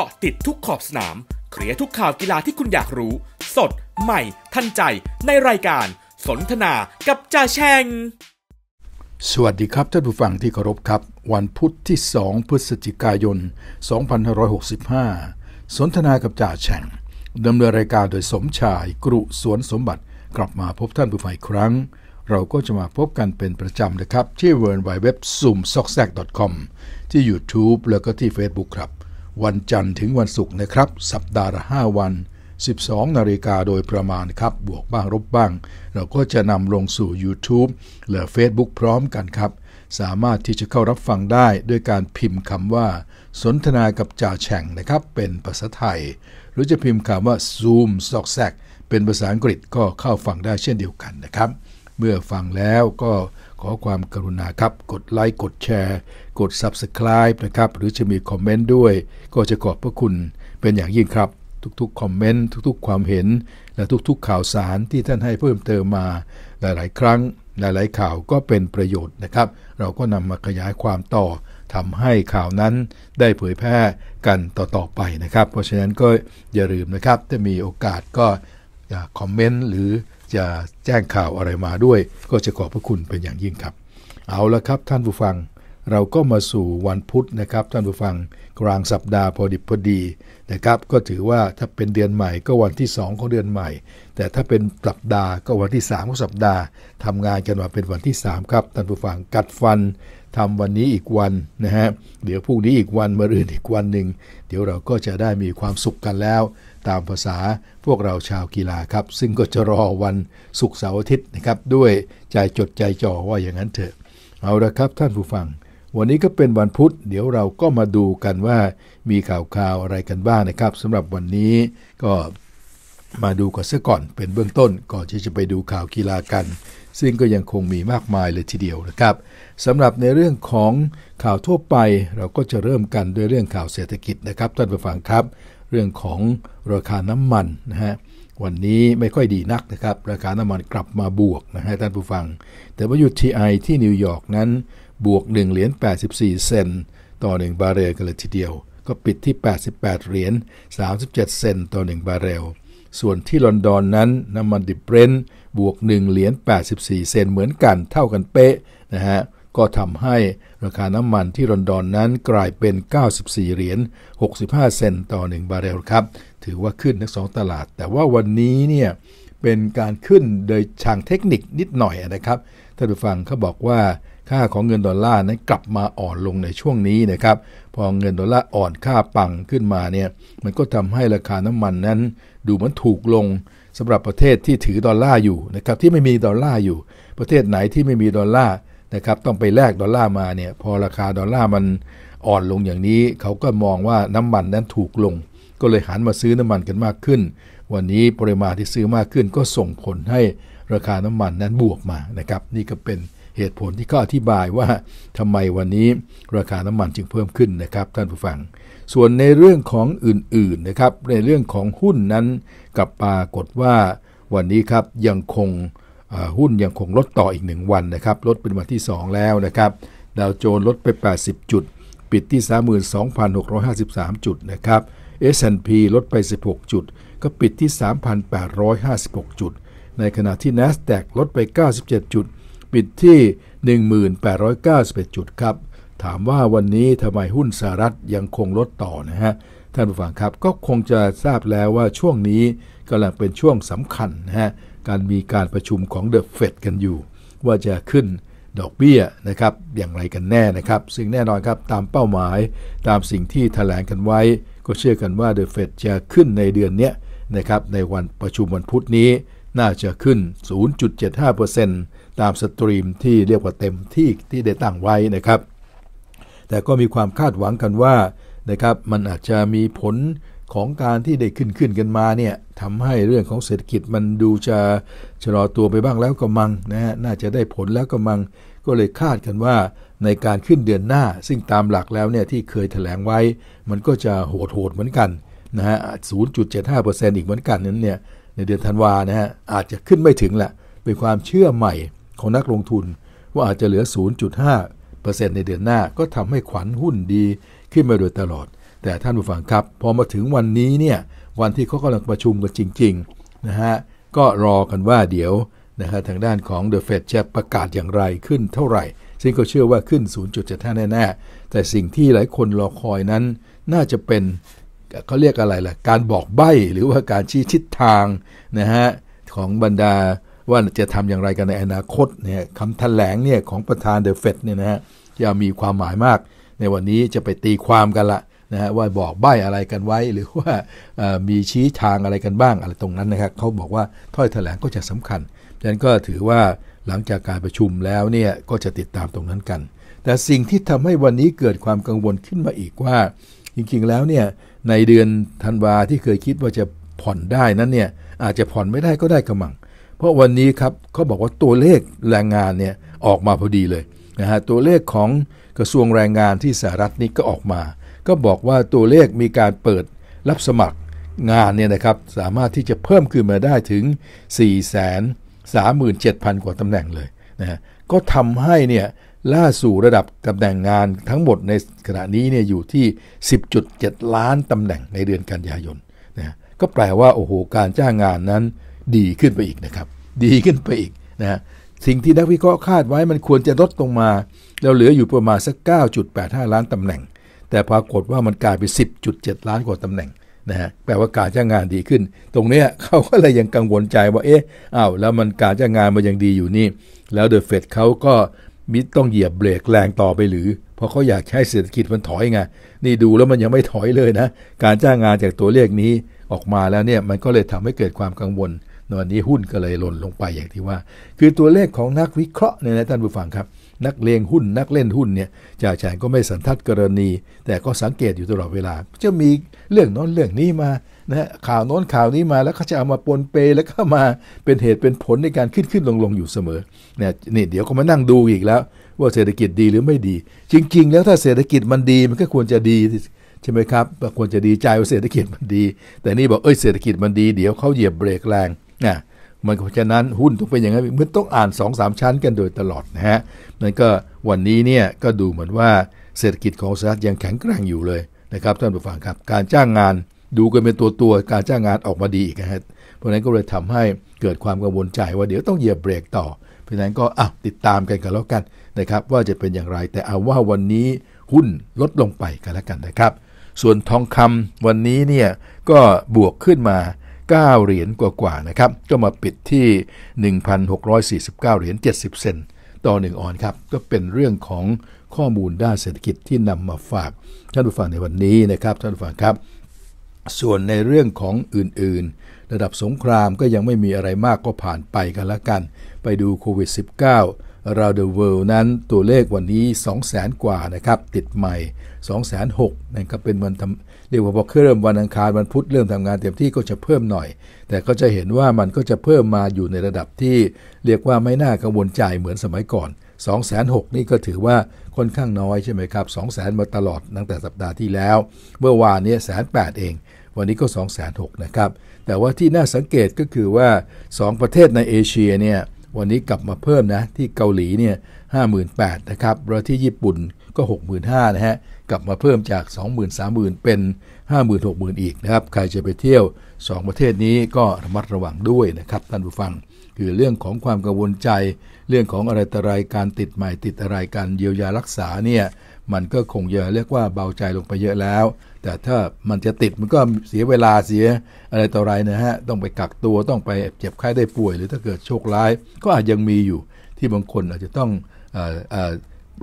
กาะติดทุกขอบสนาม เคลียร์ทุกข่าวกีฬาที่คุณอยากรู้ สด ใหม่ ทันใจ ในรายการ สนทนากับจ่าแชง สวัสดีครับท่านผู้ฟังที่เคารพครับ วันพุทธที่ 2 พฤศจิกายน2565 สนทนากับจ่าแชงดำเนินรายการโดยสมชายกรุสวนสมบัติ กลับมาพบท่านผู้ฟังอีกครั้ง เราก็จะมาพบกันเป็นประจำนะครับที่เว w w w z ซ o มซอกแซก c o m ที่ YouTube แล้วก็ที่ Facebook ครับวันจันทร์ถึงวันศุกร์นะครับ สัปดาห์ละ5วัน 12 นาฬิกาโดยประมาณครับ บวกบ้างลบบ้าง เราก็จะนำลงสู่ YouTube หรือ Facebook พร้อมกันครับ สามารถที่จะเข้ารับฟังได้ด้วยการพิมพ์คำว่า สนทนากับจ่าแฉ่งนะครับเป็นภาษาไทย หรือจะพิมพ์คำว่า Zoom ซอกแซกเป็นภาษาอังกฤษก็เข้าฟังได้เช่นเดียวกันนะครับ เมื่อฟังแล้วก็ขอความกรุณาครับกดไลค์กดแชร์กด Subscribe นะครับหรือจะมีคอมเมนต์ด้วย ก็จะขอบพระคุณเป็นอย่างยิ่งครับทุกๆคอมเมนต์ทุกๆ ความเห็น และทุกๆ ข่าวสารที่ท่านให้เพิ่มเติมมา หลายๆครั้ง หลายๆ ข่าวก็เป็นประโยชน์นะครับ เราก็นำมาขยายความต่อทำให้ข่าวนั้นได้เผยแพร่กันต่อๆ ไปนะครับ เพราะฉะนั้นก็อย่าลืมนะครับถ้ามีโอกาสก็อย่าคอมเมนต์หรือจะแจ้งข่าวอะไรมาด้วย ก็จะขอบพระคุณเป็นอย่างยิ่งครับ เอาละครับท่านผู้ฟัง เราก็มาสู่วันพุธนะครับ ท่านผู้ฟังกลางสัปดาห์พอดิบพอดีนะครับก็ถือว่าถ้าเป็นเดือนใหม่ก็วันที่ 2 ของเดือนใหม่ แต่ถ้าเป็นสัปดาห์ก็วันที่ 3 ของสัปดาห์ทำงานกันมาเป็นวันที่ 3 ครับ ท่านผู้ฟังกัดฟันทำวันนี้อีกวันนะฮะเดี๋ยวพรุ่งนี้อีกวันมะรืนอีกวันหนึ่งเดี๋ยวเราก็จะได้มีความสุขกันแล้วตามภาษาพวกเราชาวกีฬาครับ ซึ่งก็จะรอวันศุกร์เสาร์อาทิตย์นะครับ ด้วยใจจดใจจ่อว่าอย่างนั้นเถอะเอาละครับท่านผู้ฟังวันนี้ก็เป็นวันพุธ เดี๋ยวเราก็มาดูกันว่ามีข่าวคราวอะไรกันบ้างนะครับสำหรับวันนี้ก็มาดูกันซะก่อน เป็นเบื้องต้นก่อนที่จะไปดูข่าวกีฬากัน ซึ่งก็ยังคงมีมากมายเลยทีเดียวนะครับสำหรับในเรื่องของข่าวทั่วไปเราก็จะเริ่มกันด้วยเรื่องข่าวเศรษฐกิจนะครับ ท่านผู้ฟังครับเรื่องของราคาน้ำมันนะฮะ วันนี้ไม่ค่อยดีนักนะครับ ราคาน้ำมันกลับมาบวกนะฮะท่านผู้ฟังแต่ว่า w ไอที่นิวยอร์กนั้นบวก1เหรียญ84 เซนต์ต่อ1บาร์เรลกันเลยทีเดียว ก็ปิดที่ 88เหรียญ37 เซนต์ต่อ1บาร์เรล ส่วนที่ลอนดอนนั้น น้ำมันดิบเบรนบวก 1เหรียญ84 เซนต์เหมือนกันเท่ากันเป๊ะนะฮะก็ทำให้ราคาน้ำมันที่รอนดอนนั้นกลายเป็น 94เหรียญ65เซนต์ต่อ1 บาร์เรลครับถือว่าขึ้นทั้งสองตลาดแต่ว่าวันนี้เนี่ยเป็นการขึ้นโดยทางเทคนิคนิดหน่อยนะครับท่านผู้ฟังเขาบอกว่าค่าของเงินดอลลาร์นั้นกลับมาอ่อนลงในช่วงนี้นะครับพอเงินดอลลาร์อ่อนค่าปังขึ้นมาเนี่ยมันก็ทำให้ราคาน้ำมันนั้นดูเหมือนถูกลง สำหรับประเทศที่ถือดอลลาร์อยู่นะครับที่ไม่มีดอลลาร์อยู่ ประเทศไหนที่ไม่มีดอลลาร์นะครับต้องไปแลกดอลลาร์มาเนี่ยพอราคาดอลลาร์มันอ่อนลงอย่างนี้เขาก็มองว่าน้ำมันนั้นถูกลง ก็เลยหันมาซื้อน้ำมันกันมากขึ้น วันนี้ปริมาณที่ซื้อมากขึ้น ก็ส่งผลให้ราคาน้ำมันนั้นบวกมานะครับนี่ก็เป็นเหตุผลที่ก็อธิบายว่า ทำไมวันนี้ราคาน้ำมันจึงเพิ่มขึ้นนะครับท่านผู้ฟัง ส่วนในเรื่องของอื่นๆนะครับในเรื่องของหุ้นนั้นกับปรากฏว่าวันนี้ครับยังคงหุ้นยังคงลดต่ออีก 1 วันนะครับ ลดเป็นวันที่ 2 แล้วนะครับดาวโจนส์ลดไป80จุด ปิดที่ 32,653 จุดนะครับ S&P ลดไป 16 จุด ก็ปิดที่ 3,856 จุด ในขณะที่ NASDAQ ลดไป 97 จุด ปิดที่ 1,891 จุดครับถามว่าวันนี้ทำไมหุ้นสหรัฐยังคงลดต่อนะฮะท่านผู้ฟังครับก็คงจะทราบแล้วว่าช่วงนี้กำลังเป็นช่วงสำคัญนะฮะการมีการประชุมของเดอะเฟดกันอยู่ ว่าจะขึ้นดอกเบี้ยนะครับอย่างไรกันแน่นะครับซึ่งแน่นอนครับ ตามเป้าหมายตามสิ่งที่ถแถลงกันไว้ ก็เชื่อกันว่าเดอะเฟดจะขึ้นในเดือนนี้นะครับในวันประชุมวันพุธนี้ น่าจะขึ้น 0.75%ตามสตรีมที่เรียกว่าเต็มที่ที่ได้ตั้งไว้นะครับ แต่ก็มีความคาดหวังกันว่านะครับมันอาจจะมีผลของการที่ได้ขึ้นขึ้นกันมาเนี่ยทำให้เรื่องของเศรษฐกิจมันดูจะชะลอตัวไปบ้างแล้วก็มังนะฮะน่าจะได้ผลแล้วก็มัง ก็เลยคาดกันว่า ในการขึ้นเดือนหน้า ซึ่งตามหลักแล้วเนี่ยที่เคยถแถลงไว้ มันก็จะโหดโหดเหมือนกันนะฮะ0.75%อีกเหมือนกันนั้นเนี่ยในเดือนธันวานะฮะอาจจะขึ้นไม่ถึงแหละเป็นความเชื่อใหม่ของนักลงทุน ว่าอาจจะเหลือ 0.5%ในเดือนหน้าก็ทำให้ขวัญหุ้นดีขึ้นมาโดยตลอดแต่ท่านผู้ฟังครับ พอมาถึงวันนี้เนี่ยวันที่เขากำลังประชุมกันจริงๆนะฮะก็รอกันว่าเดี๋ยวนะฮะทางด้านของ The f ฟดจะประกาศอย่างไรขึ้นเท่าไหร่ ซึ่งก็เชื่อว่าขึ้น 0.75แน่ๆ แต่สิ่งที่หลายคนรอคอยนั้น น่าจะเป็นเขาเรียกอะไรล่ะ การบอกใบ้ หรือว่าการชี้ทิศทางนะฮะของบรรดาว่าจะทำอย่างไรกันในอนาคตเนี่ยคำแถลงเนี่ยของประธานเดอะเฟดเนี่ยนะฮะจะมีความหมายมากในวันนี้จะไปตีความกันละนะฮะว่าบอกใบ้อะไรกันไว้หรือว่ามีชี้ทางอะไรกันบ้างอะไรตรงนั้นนะครับเขาบอกว่าถ้อยแถลงก็จะสำคัญดังนั้นก็ถือว่าหลังจากการประชุมแล้วเนี่ยก็จะติดตามตรงนั้นกัน แต่สิ่งที่ทำให้วันนี้เกิดความกังวลขึ้นมาอีกว่า จริงๆแล้วเนี่ยในเดือนธันวาที่เคยคิดว่าจะผ่อนได้นั้นเนี่ยอาจจะผ่อนไม่ได้ก็ได้กระมัง เพราะวันนี้ครับเขาบอกว่าตัวเลขแรงงานเนี่ยออกมาพอดีเลยนะฮะตัวเลขของกระทรวงแรงงานที่สหรัฐนี่ก็ออกมาก็บอกว่าตัวเลขมีการเปิดรับสมัครงานเนี่ยนะครับสามารถที่จะเพิ่มขึ้นมาได้ถึง 4 3 7 0 0 0 กว่าตำแหน่งเลยนะก็ทำให้เนี่ยล่าสู่ระดับตำแหน่งงานทั้งหมดในขณะนี้เนี่ยอยู่ที่ 10.7 ล้านตำแหน่งในเดือนกันยายนนะก็แปลว่าโอ้โห การจ้างงานนั้นดีขึ้นไปอีกนะครับดีขึ้นไปอีกนะสิ่งที่นักวิเคราะห์คาดไว้มันควรจะลดลงมาเราเหลืออยู่ประมาณสัก 9.85 ล้านตำแหน่งแต่ปรากฏว่ามันกลายไป 10.7 ล้านกว่าตำแหน่งนะฮะ แปลว่าการจ้างงานดีขึ้น ตรงนี้เขาก็เลยยังกังวลใจว่า เอ๊ะอ้าวแล้วมันการจ้างงานมันยังดีอยู่นี่ แล้วเดอะเฟดเขาก็มิต้องเหยียบเบรกแรงต่อไปหรือ เพราะเขาอยากใช้เศรษฐกิจมันถอยไง นี่ดูแล้วมันยังไม่ถอยเลยนะ การจ้างงานจากตัวเลขนี้ออกมาแล้วเนี่ย มันก็เลยทำให้เกิดความกังวลวันนี้หุ้นก็เลยหล่นลงไปอย่างที่ว่า คือตัวเลขของนักวิเคราะห์เนี่ยนะท่านผู้ฟังครับนักเลงหุ้นนักเล่นหุ้นเนี่ยจ่าแฉงก็ไม่สันทัดกรณี แต่ก็สังเกตอยู่ตลอดเวลาจะมีเรื่องน้นเรื่องนี้มานะข่าวโน้นข่าวนี้มาแล้วเขาจะเอามาปนเปแล้วก็มาเป็นเหตุเป็นผลในการขึ้นขึ้นลงลงอยู่เสมอเนี่ยนี่เดี๋ยวก็มานั่งดูอีกแล้ว ว่าเศรษฐกิจดีหรือไม่ดี จริง ๆ แล้วถ้าเศรษฐกิจมันดีมันก็ควรจะดีใช่ไหมครับควรจะดีใจว่าเศรษฐกิจมันดี แต่นี่บอกเอ้ยเศรษฐกิจมันดี เดี๋ยวเขาเหยียบเบรกแรงนะมันเพราะฉะนั้นหุ้นต้องเป็นอย่างนั้นมันต้องอ่าน2อสชั้นกันโดยตลอดนะฮะมันก็วันนี้เนี่ยก็ดูเหมือนว่าเศรษฐกิจของสหรัฐยังแข็งแกร่งอยู่เลยนะครับท่านผู้ฟังครับการจ้างงาน ดูกันเป็นตัวตัวการจ้างงานออกมาดีอีกนะฮะเพราะนั้นก็เลยทำให้เกิดความกังวลใจว่าเดี๋ยวต้องเหยียบเบรกต่อเพราะนั้นก็อ่ะติดตามกันกันแล้วกันนะครับ ว่าจะเป็นอย่างไร แต่เอาว่าวันนี้หุ้นลดลงไปกันแล้วกันนะครับ ส่วนทองคำวันนี้เนี่ยก็บวกขึ้นมา9เหรียญกว่าๆนะครับ ก็มาปิดที่ 1,649 เหรียญ 70 เซนต่อ 1ออนครับ ก็เป็นเรื่องของข้อมูลด้านเศรษฐกิจที่นำมาฝาก ท่านผู้ฟังในวันนี้นะครับท่านผู้ฟังครับ ส่วนในเรื่องของอื่น ๆ ระดับสงครามก็ยังไม่มีอะไรมากก็ผ่านไปกันละกัน ไปดูโควิด -19 รา u เดอะเวิล l d นั้นตัวเลขวันนี้ 2 0 0 0 0 0 กว่านะครับ ติดใหม่2 0 0 0 0 0นะ่รก็เป็นวันเรียกวพอเริ่มวันอังคารวันพุธเริ่มทำงานเต็มที่ก็จะเพิ่มหน่อย แต่ก็จะเห็นว่ามันก็จะเพิ่มมาอยู่ในระดับที่เรียกว่าไม่น่ากังวลใจเหมือนสมัยก่อน2องแสนี่ก็ถือว่าค่อนข้างน้อยใช่ไหมครับ2งแสนมาตลอดตั้งแต่สัปดาห์ที่แล้วเมื่อวานนี้แสนแปดเอง วันนี้ก็2องแสนนะครับ แต่ว่าที่น่าสังเกตก็คือว่า 2 ประเทศในเอเชียเนี่ยวันนี้กลับมาเพิ่มนะที่เกาหลีเนี่ยห้าหมื่นแปดนะครับแล้วที่ญี่ปุ่นก็ 65,000นะฮะกลับมาเพิ่มจาก 20,000 30,000เป็น 50,000 60,000 อีกนะครับใครจะไปเที่ยว 2 ประเทศนี้ก็ระมัดระวังด้วยนะครับท่านผู้ฟัง คือเรื่องของความกังวลใจ เรื่องของอะไรต่ออะไรการติดใหม่ ติดอะไรการเยียวยารักษาเนี่ยมันก็คงจะเรียกว่าเบาใจลงไปเยอะแล้ว แต่ถ้ามันจะติดมันก็เสียเวลาเสียอะไรต่ออะไรนะฮะต้องไปกักตัวต้องไปเจ็บไข้ได้ป่วย หรือถ้าเกิดโชคร้าย ก็อาจยังมีอยู่ที่บางคนอาจจะต้องออ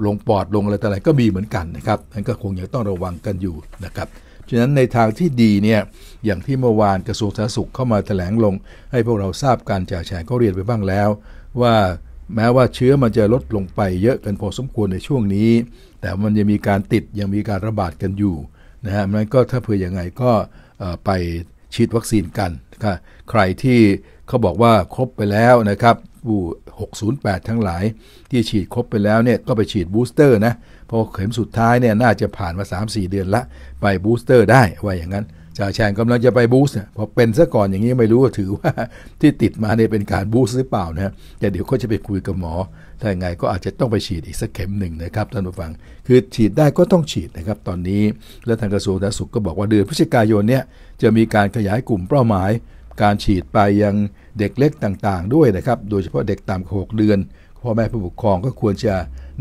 ลงปอดลงอะไรต่ะไรก็มีเหมือนกันนะครับนั้นก็คงยังต้องระวังกันอยู่นะครับ ฉะนั้นในทางที่ดีเนี่ย อย่างที่เมื่อวานกระทรวงสาธารณสุขเข้ามาแถลงลงให้พวกเราทราบการจ่าแฉก็เรียนไปบ้างแล้ว ว่าแม้ว่าเชื้อมันจะลดลงไปเยอะกันพอสมควรในช่วงนี้ แต่มันยังมีการติดยังมีการระบาดกันอยู่นะฮะนั้นก็ถ้าเผื่ออยังไงก็ไปฉีดวัคซีนกันใครที่เขาบอกว่าครบไปแล้วนะครับบู608 ทั้งหลาย ที่ฉีดครบไปแล้วเนี่ยก็ไปฉีดบูสเตอร์นะพอเข็มสุดท้ายเนี่ยน่าจะผ่านมา 3-4 เดือนละ ไปบูสเตอร์ได้ว่าอย่างนั้นจ่าแชงกำลังจะไปบูสต์พอเป็นซะก่อนอย่างนี้ไม่รู้ถือว่าที่ติดมาเนี่ยเป็นการบูสต์หรือเปล่านะแต่เดี๋ยวก็จะไปคุยกับหมอ ถ้าอย่างไรก็อาจจะต้องไปฉีดอีกสักเข็มหนึ่งนะครับท่านผู้ฟังคือฉีดได้ก็ต้องฉีดนะครับตอนนี้และทางกระทรวงสาธารณสุขก็บอกว่าเดือนพฤศจิกายนเนี่ยจะมีการขยายกลุ่มเป้าหมายการฉีดไปยังเด็กเล็กต่างๆ ด้วยนะครับ โดยเฉพาะเด็กต่ำกว่า6เดือนพ่อแม่ผู้ปกครองก็ควรจะ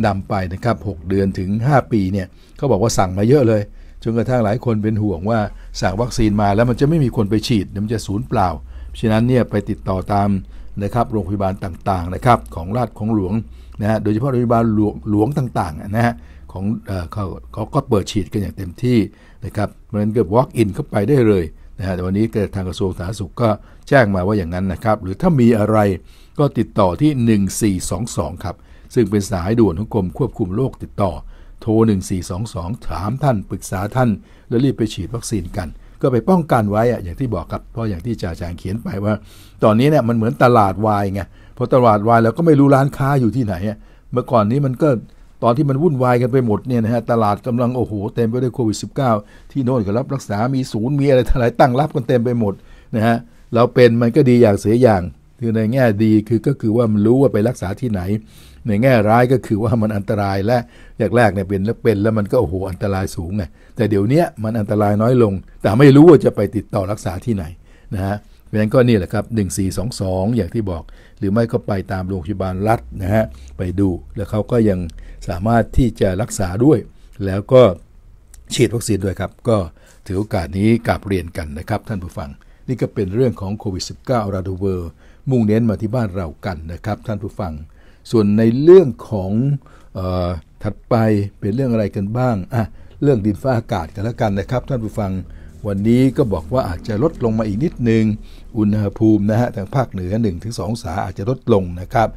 นำไปนะครับ6เดือนถึง 5 ปีเนี่ยเขาบอกว่าสั่งมาเยอะเลยจนกระทั่งหลายคนเป็นห่วงว่า สั่งวัคซีนมาแล้วมันจะไม่มีคนไปฉีดมันจะศูนย์เปล่า ฉะนั้นเนี่ยไปติดต่อตามนะครับโรงพยาบาลต่างๆนะครับของราชของหลวงนะฮะโดยเฉพาะโรงพยาบาลหลวงลวงต่างๆนะฮะของเขาเขาก็เปิดฉีดกันอย่างเต็มที่นะครับเพราะฉะนั้นก็ walk in เข้าไปได้เลยะฮะแต่วันนี้กทางกระทรวงสาธารณสุขก็แจ้งมาว่าอย่างนั้นนะครับ หรือถ้ามีอะไรก็ติดต่อที่ 1422 ครับ ซึ่งเป็นสายด่วนของกรมควบคุมโรคติดต่อ โทร1422 ถามท่านปรึกษาท่าน แล้วรีบไปฉีดวัคซีนกัน ก็ไปป้องกันไว้อะอย่างที่บอกครับ เพราะอย่างที่จ่าจางเขียนไปว่า ตอนนี้เนี่ยมันเหมือนตลาดวายไงพอตลาดวายแล้วก็ไม่รู้ร้านค้าอยู่ที่ไหน เมื่อก่อนนี้มันก็ตอนที่มันวุ่นวายกันไปหมดเนี่ยนะฮะ ตลาดกำลังโอ้โหเต็มไปด้วยโควิด -19 ที่โน่นก็รับรักษา มีศูนย์มีอะไรทหลายตั้งรับกันเต็มไปหมดนะฮะเราเป็นมันก็ดีอย่างเสียอย่าง คือในแง่ดีคือก็คือว่ามันรู้ว่าไปรักษาที่ไหน ในแง่ร้ายก็คือว่ามันอันตรายและแรกๆเนี่ยเป็นแล้วเป็น แล้วมันก็โอ้โหอันตรายสูงไง แต่เดี๋ยวนี้มันอันตรายน้อยลง แต่ไม่รู้ว่าจะไปติดต่อรักษาที่ไหนนะฮะเพราะฉะนั้นก็นี่แหละครับ 1422 อย่างที่บอก หรือไม่ก็ไปตามโรงพยาบาลรัฐนะฮะไปดูแล้วเขาก็ยังสามารถที่จะรักษาด้วยแล้วก็ฉีดวัคซีนด้วยครับ ก็ถือโอกาสนี้กลับเรียนกันนะครับท่านผู้ฟัง นี่ก็เป็นเรื่องของโควิด -19 ราดูเวอร์มุ่งเน้นมาที่บ้านเรากันนะครับ ท่านผู้ฟัง ส่วนในเรื่องของออถัดไปเป็นเรื่องอะไรกันบ้างอ่ะเรื่องดินฟ้าอากาศกันแล้วกันนะครับ ท่านผู้ฟัง วันนี้ก็บอกว่าอาจจะลดลงมาอีกนิดนึง อุณหภูมินะฮะทางภาคเหนือ1-2องศาอาจจะลดลงนะครับ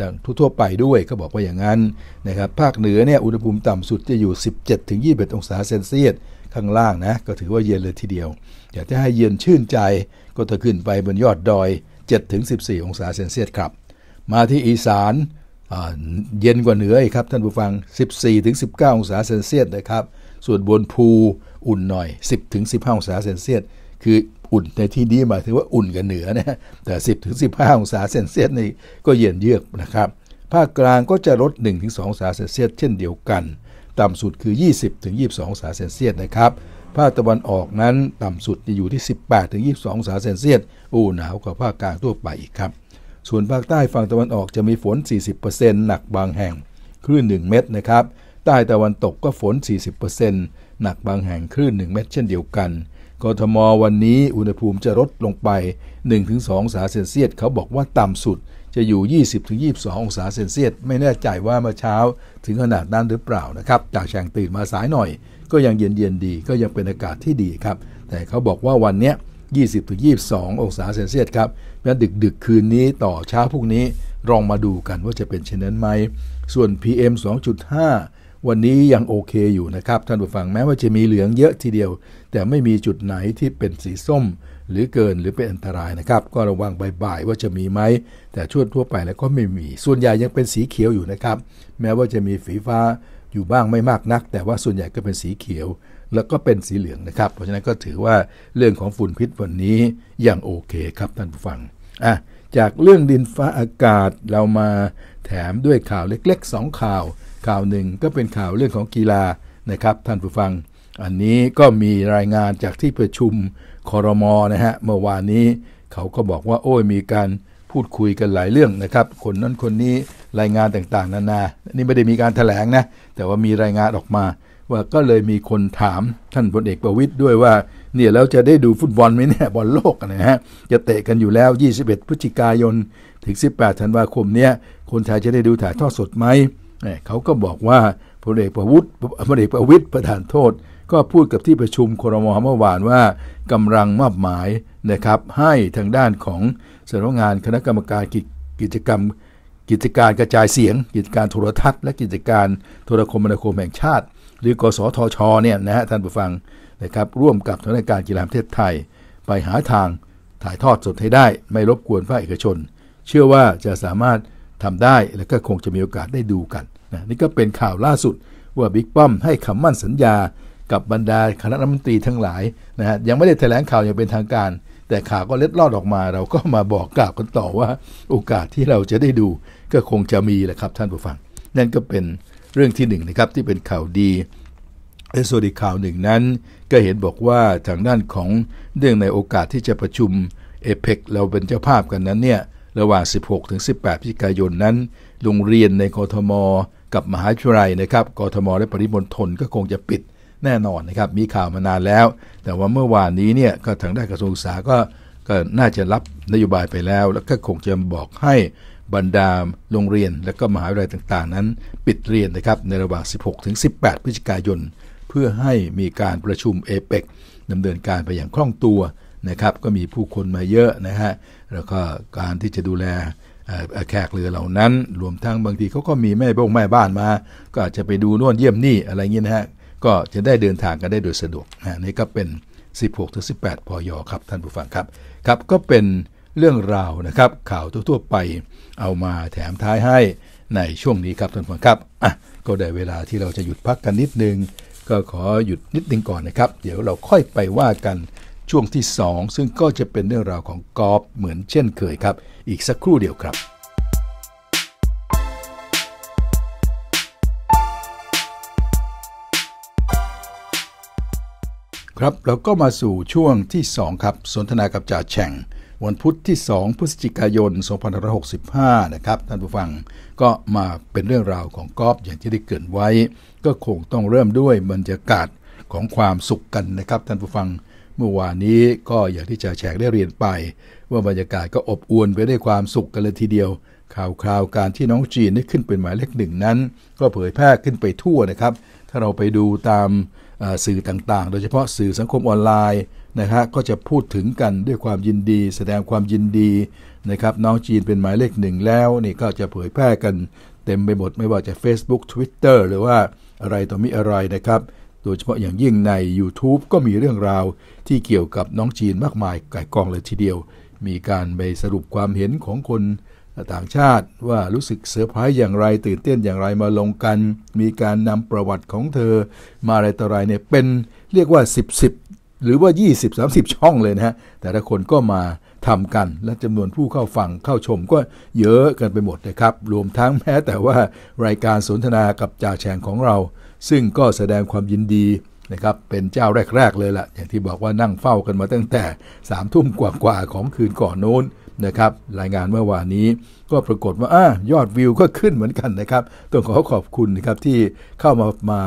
ดังทั่วไปด้วยเขาบอกว่าอย่างนั้นนะครับภาคเหนือเนี่ยอุณหภูมิต่ำสุดจะอยู่ 17-21 องศาเซนเซียส ข้างล่างนะก็ถือว่าเย็นเลยทีเดียว อยากจะให้เย็นชื่นใจก็จะขึ้นไปบนยอดดอย 7-14 องศาเซนเซียสครับ มาที่อีสานเย็นกว่าเหนือครับท่านผู้ฟัง 14-19 องศาเซนเซียสนะครับส่วนบนภูอุ่นหน่อย 10-15 องศาเซนเซียสคืออุ่นในที่นี้หมายถึงว่าอุ่นกับเหนือนะแต่10ถึง15องศาเซนเซียสนี่ก็เย็นเยือกนะครับภาคกลางก็จะลด1ถึง2องศาเซนเซียสเช่นเดียวกัน ต่ำสุดคือ 20ถึง22องศาเซนเซียสนะครับภาคตะวันออกนั้นต่ำสุดอยู่ที่ 18ถึง22องศาเซนเซียสออ้หนาวกว่าภาคกลางทั่วไปอีกครับส่วนภาคใต้ฝั่งตะวันออกจะมีฝน 40%หนักบางแห่งคลื่น1เมตรนะครับใต้ตะวันตกก็ฝน 40%หนักบางแห่งคลื่น1เมตรเช่นเดียวกันกทมวันนี้ อุณหภูมิจะลดลงไป1-2องศาเซลเซียสเขาบอกว่าต่ำสุดจะอยู่ 20-22 องศาเซลเซียส ไม่แน่ใจว่าเมื่อเช้าถึงขนาดนั้นหรือเปล่านะครับจากแฉงตื่นมาสายหน่อยก็ยังเย็นเย็นดีก็ยังเป็นอากาศที่ดีครับ แต่เขาบอกว่าวันนี้ย20-22องศาเซลเซียสครับงั้นดึกๆคืนนี้ต่อเช้าพรุ่งนี้ลองมาดูกันว่าจะเป็นเช่นนั้นไหมส่วน PM 2.5วันนี้ยังโอเคอยู่นะครับท่านผู้ฟังแม้ว่าจะมีเหลืองเยอะทีเดียว แต่ไม่มีจุดไหนที่เป็นสีส้มหรือเกินหรือเป็นอันตรายนะครับก็ระวังบ่ายๆว่าจะมีไหมแต่ช่วทั่วไปแล้วก็ไม่มีส่วนใหญ่ยังเป็นสีเขียวอยู่นะครับ แม้ว่าจะมีฝีฟ้าอยู่บ้างไม่มากนัก แต่ว่าส่วนใหญ่ก็เป็นสีเขียว แล้วก็เป็นสีเหลืองนะครับ เพราะฉะนั้นก็ถือว่าเรื่องของฝุ่นพิษวันนี้ยังโอเคครับท่านผู้ฟังอ่ะจากเรื่องดินฟ้าอากาศเรามาแถมด้วยข่าวเล็ก ๆ 2 ข่าวข่าวหนึ่งก็เป็นข่าวเรื่องของกีฬานะครับ ท่านผู้ฟัง อันนี้ก็มีรายงานจากที่ประชุมคอรมอนะฮะเมื่อวานนี้เขาก็บอกว่าโอ้ยมีการพูดคุยกันหลายเรื่องนะครับ คนนั้นคนนี้รายงานต่างๆนานา นี่ไม่ได้มีการถแถลงนะแต่ว่ามีรายงานออกมา ว่าก็เลยมีคนถามท่านพลเอกประวิทย์ด้วยว่า เนี่ยแล้วจะได้ดูฟุตบอลไหมเนี่ยบอลโลกนะฮะจะเตะกันอยู่แล้ว 21พฤศจิกายนถึง18ธันวาคมเนี่ยคนไทยจะได้ดูถ่ายทอดสดไหมเขาก็บอกว่าพลเอกประวุฒิพลเอกประวิทย์ประธานโทษ ก็พูดกับที่ประชุมครมเมื่อวานว่า กำลังมอบหมายนะครับให้ทางด้านของสำนักงานคณะกรรมการกิจกรรม กิจการกระจายเสียง กิจการโทรทัศน์และกิจการโทรคมนาคมแห่งชาติ หรือกสทชเนี่ยนะฮะท่านผู้ฟังนะครับร่วมกับทางกการกีฬาประเทศไทย ไปหาทางถ่ายทอดสดให้ได้ไม่รบกวนภาคเอกชน เชื่อว่าจะสามารถทำได้และก็คงจะมีโอกาสได้ดูกันนะนี่ก็เป็นข่าวล่าสุด ว่าบิ๊กป้อมให้คำมั่นสัญญา กับบรรดาคณะรัฐมนตรีทั้งหลายนะฮะยังไม่ได้แถลงข่าวอย่างเป็นทางการ แต่ข่าวก็เล็ดลอดออกมา เราก็มาบอกกล่าวกันต่อว่า โอกาสที่เราจะได้ดู ก็คงจะมีแหละครับท่านผู้ฟัง นั่นก็เป็นเรื่องที่หนึ่งนะครับที่เป็นข่าวดีและส่วนอีกข่าวหนึ่งนั้นก็เห็นบอกว่าทางด้านของเรื่องในโอกาสที่จะประชุมเอเพกเราเป็นเจ้าภาพกันนั้นเนี่ยระหว่าง16-18พฤศจิกายนนั้นโรงเรียนในกทมกับ มหาวิทยาลัยนะครับ กทมและปริมณฑลก็คงจะปิดแน่นอนนะครับ มีข่าวมานานแล้ว แต่ว่าเมื่อวานนี้เนี่ยก็ทางด้านกระทรวงศึกษาก็ก็น่าจะรับนโยบายไปแล้ว แล้วก็คงจะบอกให้บรรดาโรงเรียน และก็มหาวิทยาลัยต่างๆ นั้นปิดเรียนนะครับ ในระหว่าง 16 18 พฤศจิกายน เพื่อให้มีการประชุมเอเปกดำเนินการไปอย่างคล่องตัวนะครับ ก็มีผู้คนมาเยอะนะฮะ แล้วก็การที่จะดูแลแขกเรือเหล่านั้น รวมทั้งบางทีเขาก็มีแม่บ้งแม่บ้านมา ก็อาจจะไปดูน่นเยี่ยมนี่อะไรเงี้นะฮะก็จะได้เดินทางกันได้โดยสะดวกนะนี่ก็เป็น 16-18พอยอครับท่านผู้ฟังครับครับ ก็เป็นเรื่องราวนะครับ ข่าวทั่วๆไปเอามาแถมท้ายให้ในช่วงนี้ครับท่านผู้ฟังครับอ่ะก็ได้เวลาที่เราจะหยุดพักกันนิดนึง ก็ขอหยุดนิดนึงก่อนนะครับ เดี๋ยวเราค่อยไปว่ากันช่วงที่ 2 ซึ่งก็จะเป็นเรื่องราวของกอล์ฟเหมือนเช่นเคยครับอีกสักครู่เดียวครับ ครับเราก็มาสู่ช่วงที่ 2 ครับสนทนากับจ่าแฉ่ง วันพุธที่ 2 พฤศจิกายน2565นะครับท่านผู้ฟังก็มาเป็นเรื่องราวของกอบอย่างที่ได้เกินไว้ ก็คงต้องเริ่มด้วยบรรยากาศของความสุขกันนะครับท่านผู้ฟังเมื่อวานนี้ก็อย่างที่จะแชกได้เรียนไป ว่าบรรยากาศก็อบอวลไปได้วยความสุขกันเลยทีเดียว ข่าวคราวการที่น้องจีนได้ขึ้นเป็นหมายเลขหนึ่งนั้นก็เผยแพร่ขึ้นไปทั่วนะครับ ถ้าเราไปดูตามสื่อต่างๆ โดยเฉพาะสื่อสังคมออนไลน์นะครับก็จะพูดถึงกันด้วยความยินดี แสดงความยินดีนะครับ น้องจีนเป็นหมายเลขหนึ่งแล้วนี่ก็จะเผยแพร่กันเต็มไปหมดไม่ว่าจะ Facebook Twitter หรือว่าอะไรต่อมีอะไรนะครับโดยเฉพาะอย่างยิ่งใน YouTube ก็มีเรื่องราว ที่เกี่ยวกับน้องจีนมากมายก่ายกองเลยทีเดียว มีการไปสรุปความเห็นของคนต่างชาติว่ารู้สึกเซอร์ไพรส์อย่างไร ตื่นเต้นอย่างไรมาลงกัน มีการนำประวัติของเธอ มาอะไรต่ออะไรเนี่ยเป็นเรียกว่า 10 10 หรือว่า 20 30 ช่องเลยนะฮะแต่ละคนก็มาทำกันและจำนวนผู้เข้าฟังเข้าชมก็เยอะกันไปหมดนะครับรวมทั้งแม้แต่ว่ารายการสนทนากับจ่าแฉงของเราซึ่งก็แสดงความยินดีนะครับเป็นเจ้าแรก ๆ เลยละ่ะ อย่างที่บอกว่านั่งเฝ้ากันมาตั้งแต่3ามทุ่มกว่าๆของคืนก่อนโน้นนะครับรายงานเมื่อวานนี้ก็ปรากฏว่าอยอดวิวก็ขึ้นเหมือนกันนะครับต้องขอขอบคุณนะครับที่เข้ามามา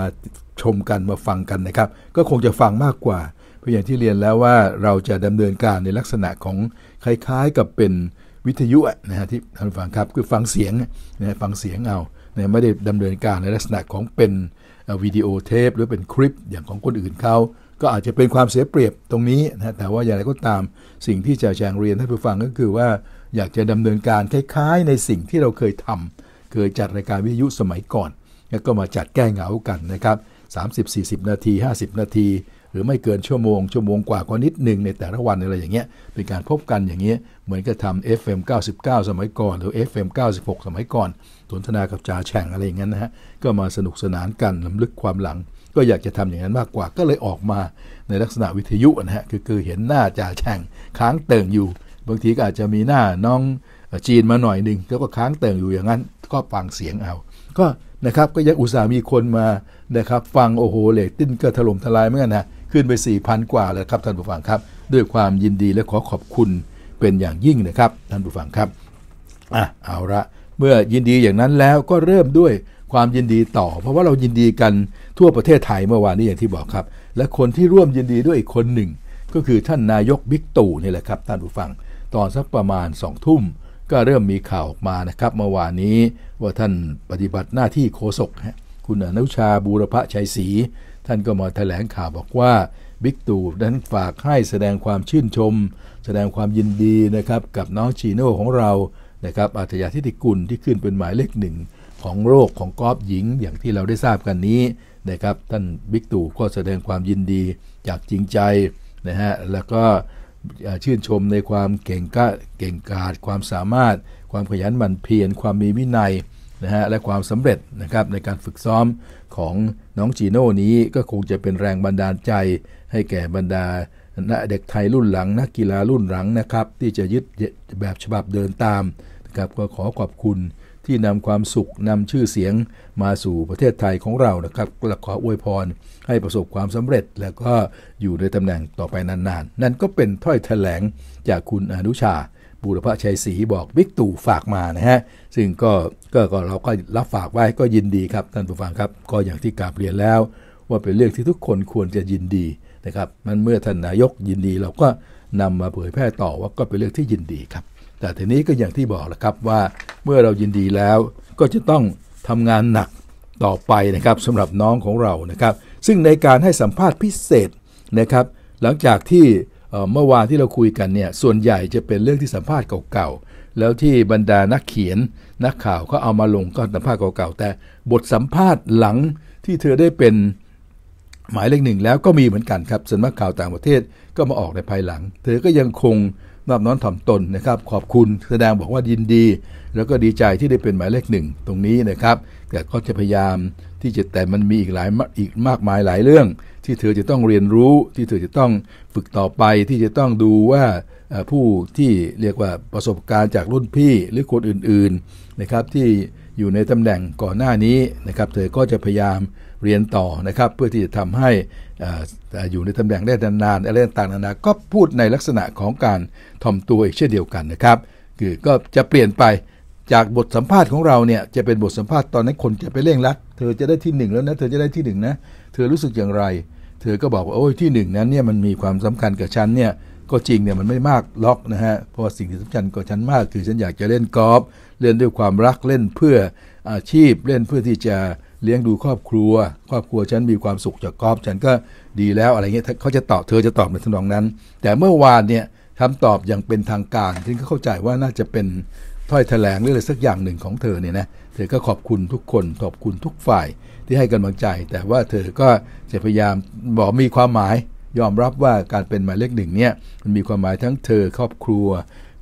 ชมกันมาฟังกันนะครับ ก็คงจะฟังมากกว่าเพราะอย่างที่เรียนแล้วว่าเราจะดำเนินการในลักษณะของคล้ายๆ กับเป็นวิทยุนะฮะที่ท่านฟังครับคือฟังเสียงนะฟังเสียงเอานะไม่ได้ดำเนินการในลักษณะของเป็นวิดีโอเทป หรือเป็นคลิปอย่างของคนอื่นเขาก็อาจจะเป็นความเสียเปรียบตรงนี้นะแต่ว่าอย่างไรก็ตามสิ่งที่จะแจงเรียนให้ผู้ฟังก็คือว่าอยากจะดำเนินการคล้าย ๆ ในสิ่งที่เราเคยทำ เคยจัดรายการวิทยุสมัยก่อน แล้วก็มาจัดแก้เหงากันนะครับ 30 40 นาที 50 นาทีรือไม่เกินชั่วโมงชั่วโมงกว่าก็นิดหนึ่งในแต่ละวันอะไรอย่างเงี้ยเป็นการพบกันอย่างเงี้ยเหมือนกับทำ FM 99 สมัยก่อน หรือ FM 96สมัยก่อนสนทนากับจ่าแฉ่งอะไรอย่างเงี้ยนะฮะก็มาสนุกสนานกันลำลึกความหลัง ก็อยากจะทำอย่างนั้นมากกว่าก็เลยออกมาในลักษณะวิทยุนะฮะคือเห็นหน้าจ่าแฉ่งค้างเติ่งอยู่ บางทีก็อาจจะมีหน้าน้องจีนมาหน่อยหนึ่งแล้วก็ค้างเติ่งอยู่อย่างนั้น ก็ฟังเสียงเอา ก็นะครับก็ยังอุตส่าห์มีคนมานะครับ ฟังโอโหเลตติ้นก็ถล่มทลายเหมือนกันนะขึ้นไป 4,000 กว่าแล้วครับท่านผู้ฟังครับ ด้วยความยินดีและขอขอบคุณเป็นอย่างยิ่งนะครับ ท่านผู้ฟังครับอ่ะเอาละเมื่อยินดีอย่างนั้นแล้วก็เริ่มด้วยความยินดีต่อ เพราะว่าเรายินดีกันทั่วประเทศไทยเมื่อวานนี้อย่างที่บอกครับ และคนที่ร่วมยินดีด้วยอีกคนหนึ่ง ก็คือท่านนายกบิ๊กตู่นี่แหละครับ ท่านผู้ฟังตอนสักประมาณสองทุ่ม ก็เริ่มมีข่าวออกมานะครับเมื่อวานนี้ว่าท่านปฏิบัติหน้าที่โฆษกคุณอนุชาบูรพชัยศรีท่านก็มาแถลงข่าวบอกว่าบิ๊กตู่นั้นฝากให้แสดงความชื่นชม แสดงความยินดีนะครับกับน้องชีโน่ของเรานะครับอัธยาธิติกุลที่ขึ้นเป็นหมายเลขหนึ่งของโรคของกอล์ฟหญิงอย่างที่เราได้ทราบกันนี้นะครับท่านบิ๊กตู่ก็แสดงความยินดีจากจริงใจนะฮะแล้วก็ชื่นชมในความเก่งกาเก่งกาจความสามารถ ความขยันหมั่นเพียรความมีวินัยนะฮะและความสำเร็จนะครับในการฝึกซ้อมของน้องจีโน่นี้ก็คงจะเป็นแรงบันดาลใจ ให้แก่บรรดา เด็กไทยรุ่นหลัง นักกีฬารุ่นหลังนะครับ ที่จะยึดแบบฉบับเดินตามนะครับก็ขอขอบคุณที่นำความสุขนำชื่อเสียงมาสู่ประเทศไทยของเรานะครับและขออวยพร ให้ประสบความสำเร็จ แล้วก็อยู่ในตำแหน่งต่อไปนานๆนนนั่นก็เป็นถ้อยแถลงจากคุณอนุชาบุรพชัยศรีบอกบิ๊กตู่ฝากมานะฮะซึ่งก็ก็เราก็รับฝากไว้ก็ยินดีครับท่านผู้ฟังครับก็อย่างที่กาบเรียนแล้ว ว่าเป็นเรื่องที่ทุกคนควรจะยินดีนะครับมันเมื่อท่านนายกยินดี เราก็นำมาเผยแพร่ต่อว่าก็เป็นเรื่องที่ยินดีครับแต่ทีนี้ก็อย่างที่บอกแล้วครับว่าเมื่อเรายินดีแล้ว ก็จะต้องทำงานหนักต่อไปนะครับสำหรับน้องของเรานะครับซึ่งในการให้สัมภาษณ์พิเศษนะครับ หลังจากที่เมื่อวานที่เราคุยกันเนี่ยส่วนใหญ่จะเป็นเรื่องที่สัมภาษณ์เก่าแล้วที่บรรดานักเขียนนักข่าวก็เอามาลงก็สัมภาษณ์เก่าๆแต่บทสัมภาษณ์หลังที่เธอได้เป็นหมายเลขหนึ่งแล้วก็มีเหมือนกันครับสวนากข่าวต่างประเทศก็มาออกในภายหลัง เธอก็ยังคงนอบน้อมถ่อมตนนะครับ ขอบคุณแสดงบอกว่ายินดี แล้วก็ดีใจที่ได้เป็นหมายเลขหนึ่ง ตรงนี้นะครับแต่ก็จะพยายามที่จะแต่มันมีอีกหลายอีกมากมายหลายเรื่อง ที่เธอจะต้องเรียนรู้ที่เธอจะต้องฝึกต่อไปที่จะต้องดูว่าผู้ที่เรียกว่าประสบการณ์จากรุ่นพี่หรือคนอื่นๆนะครับที่อยู่ในตำแหน่งก่อนหน้านี้นะครับเธอก็จะพยายามเรียนต่อนะครับ เพื่อที่จะทำให้อยู่ในตำแหน่งได้นานๆอะไรต่างๆนานา ก็พูดในลักษณะของการทอมตัวอีกเช่นเดียวกันนะครับ คือก็จะเปลี่ยนไปจากบทสัมภาษณ์ของเราเนี่ยจะเป็นบทสัมภาษณ์ตอนนั้นคนจะไปเร่งรัดเธอจะได้ที่หนึ่งแล้วนะเธอจะได้ที่หนึ่งนะเธอรู้สึกอย่างไร เธอก็บอกว่าโอ้ยที่หนึ่งนั้นเนี่ยมันมีความสำคัญกับฉันเนี่ยก็จริงเนี่ยมันไม่มากล็อกนะฮะ เพราะสิ่งที่สำคัญกว่าฉันมาก คือฉันอยากจะเล่นกอล์ฟเล่นด้วยความรักเล่นเพื่ออาชีพเล่นเพื่อที่จะเลี้ยงดูครอบครัว ครอบครัวฉันมีความสุขจากกอล์ฟฉันก็ดีแล้วอะไรเงี้ยเขาจะตอบเธอจะตอบในสนองนั้น แต่เมื่อวานเนี่ยคำตอบอย่างเป็นทางการฉั่ก็เข้าใจว่าน่าจะเป็นถ้อยแถลงหรืออะไรสักอย่างหนึ่งของเธอเนี่ยนะเธอก็ขอบคุณทุกคนขอบคุณทุกฝ่าย ที่ให้กำลังใจ แต่ว่าเธอก็จะพยายามบอกมีความหมายยอมรับว่าการเป็นหมายเลขหนึ่งเนี่ยมันมีความหมายทั้งเธอครอบครัว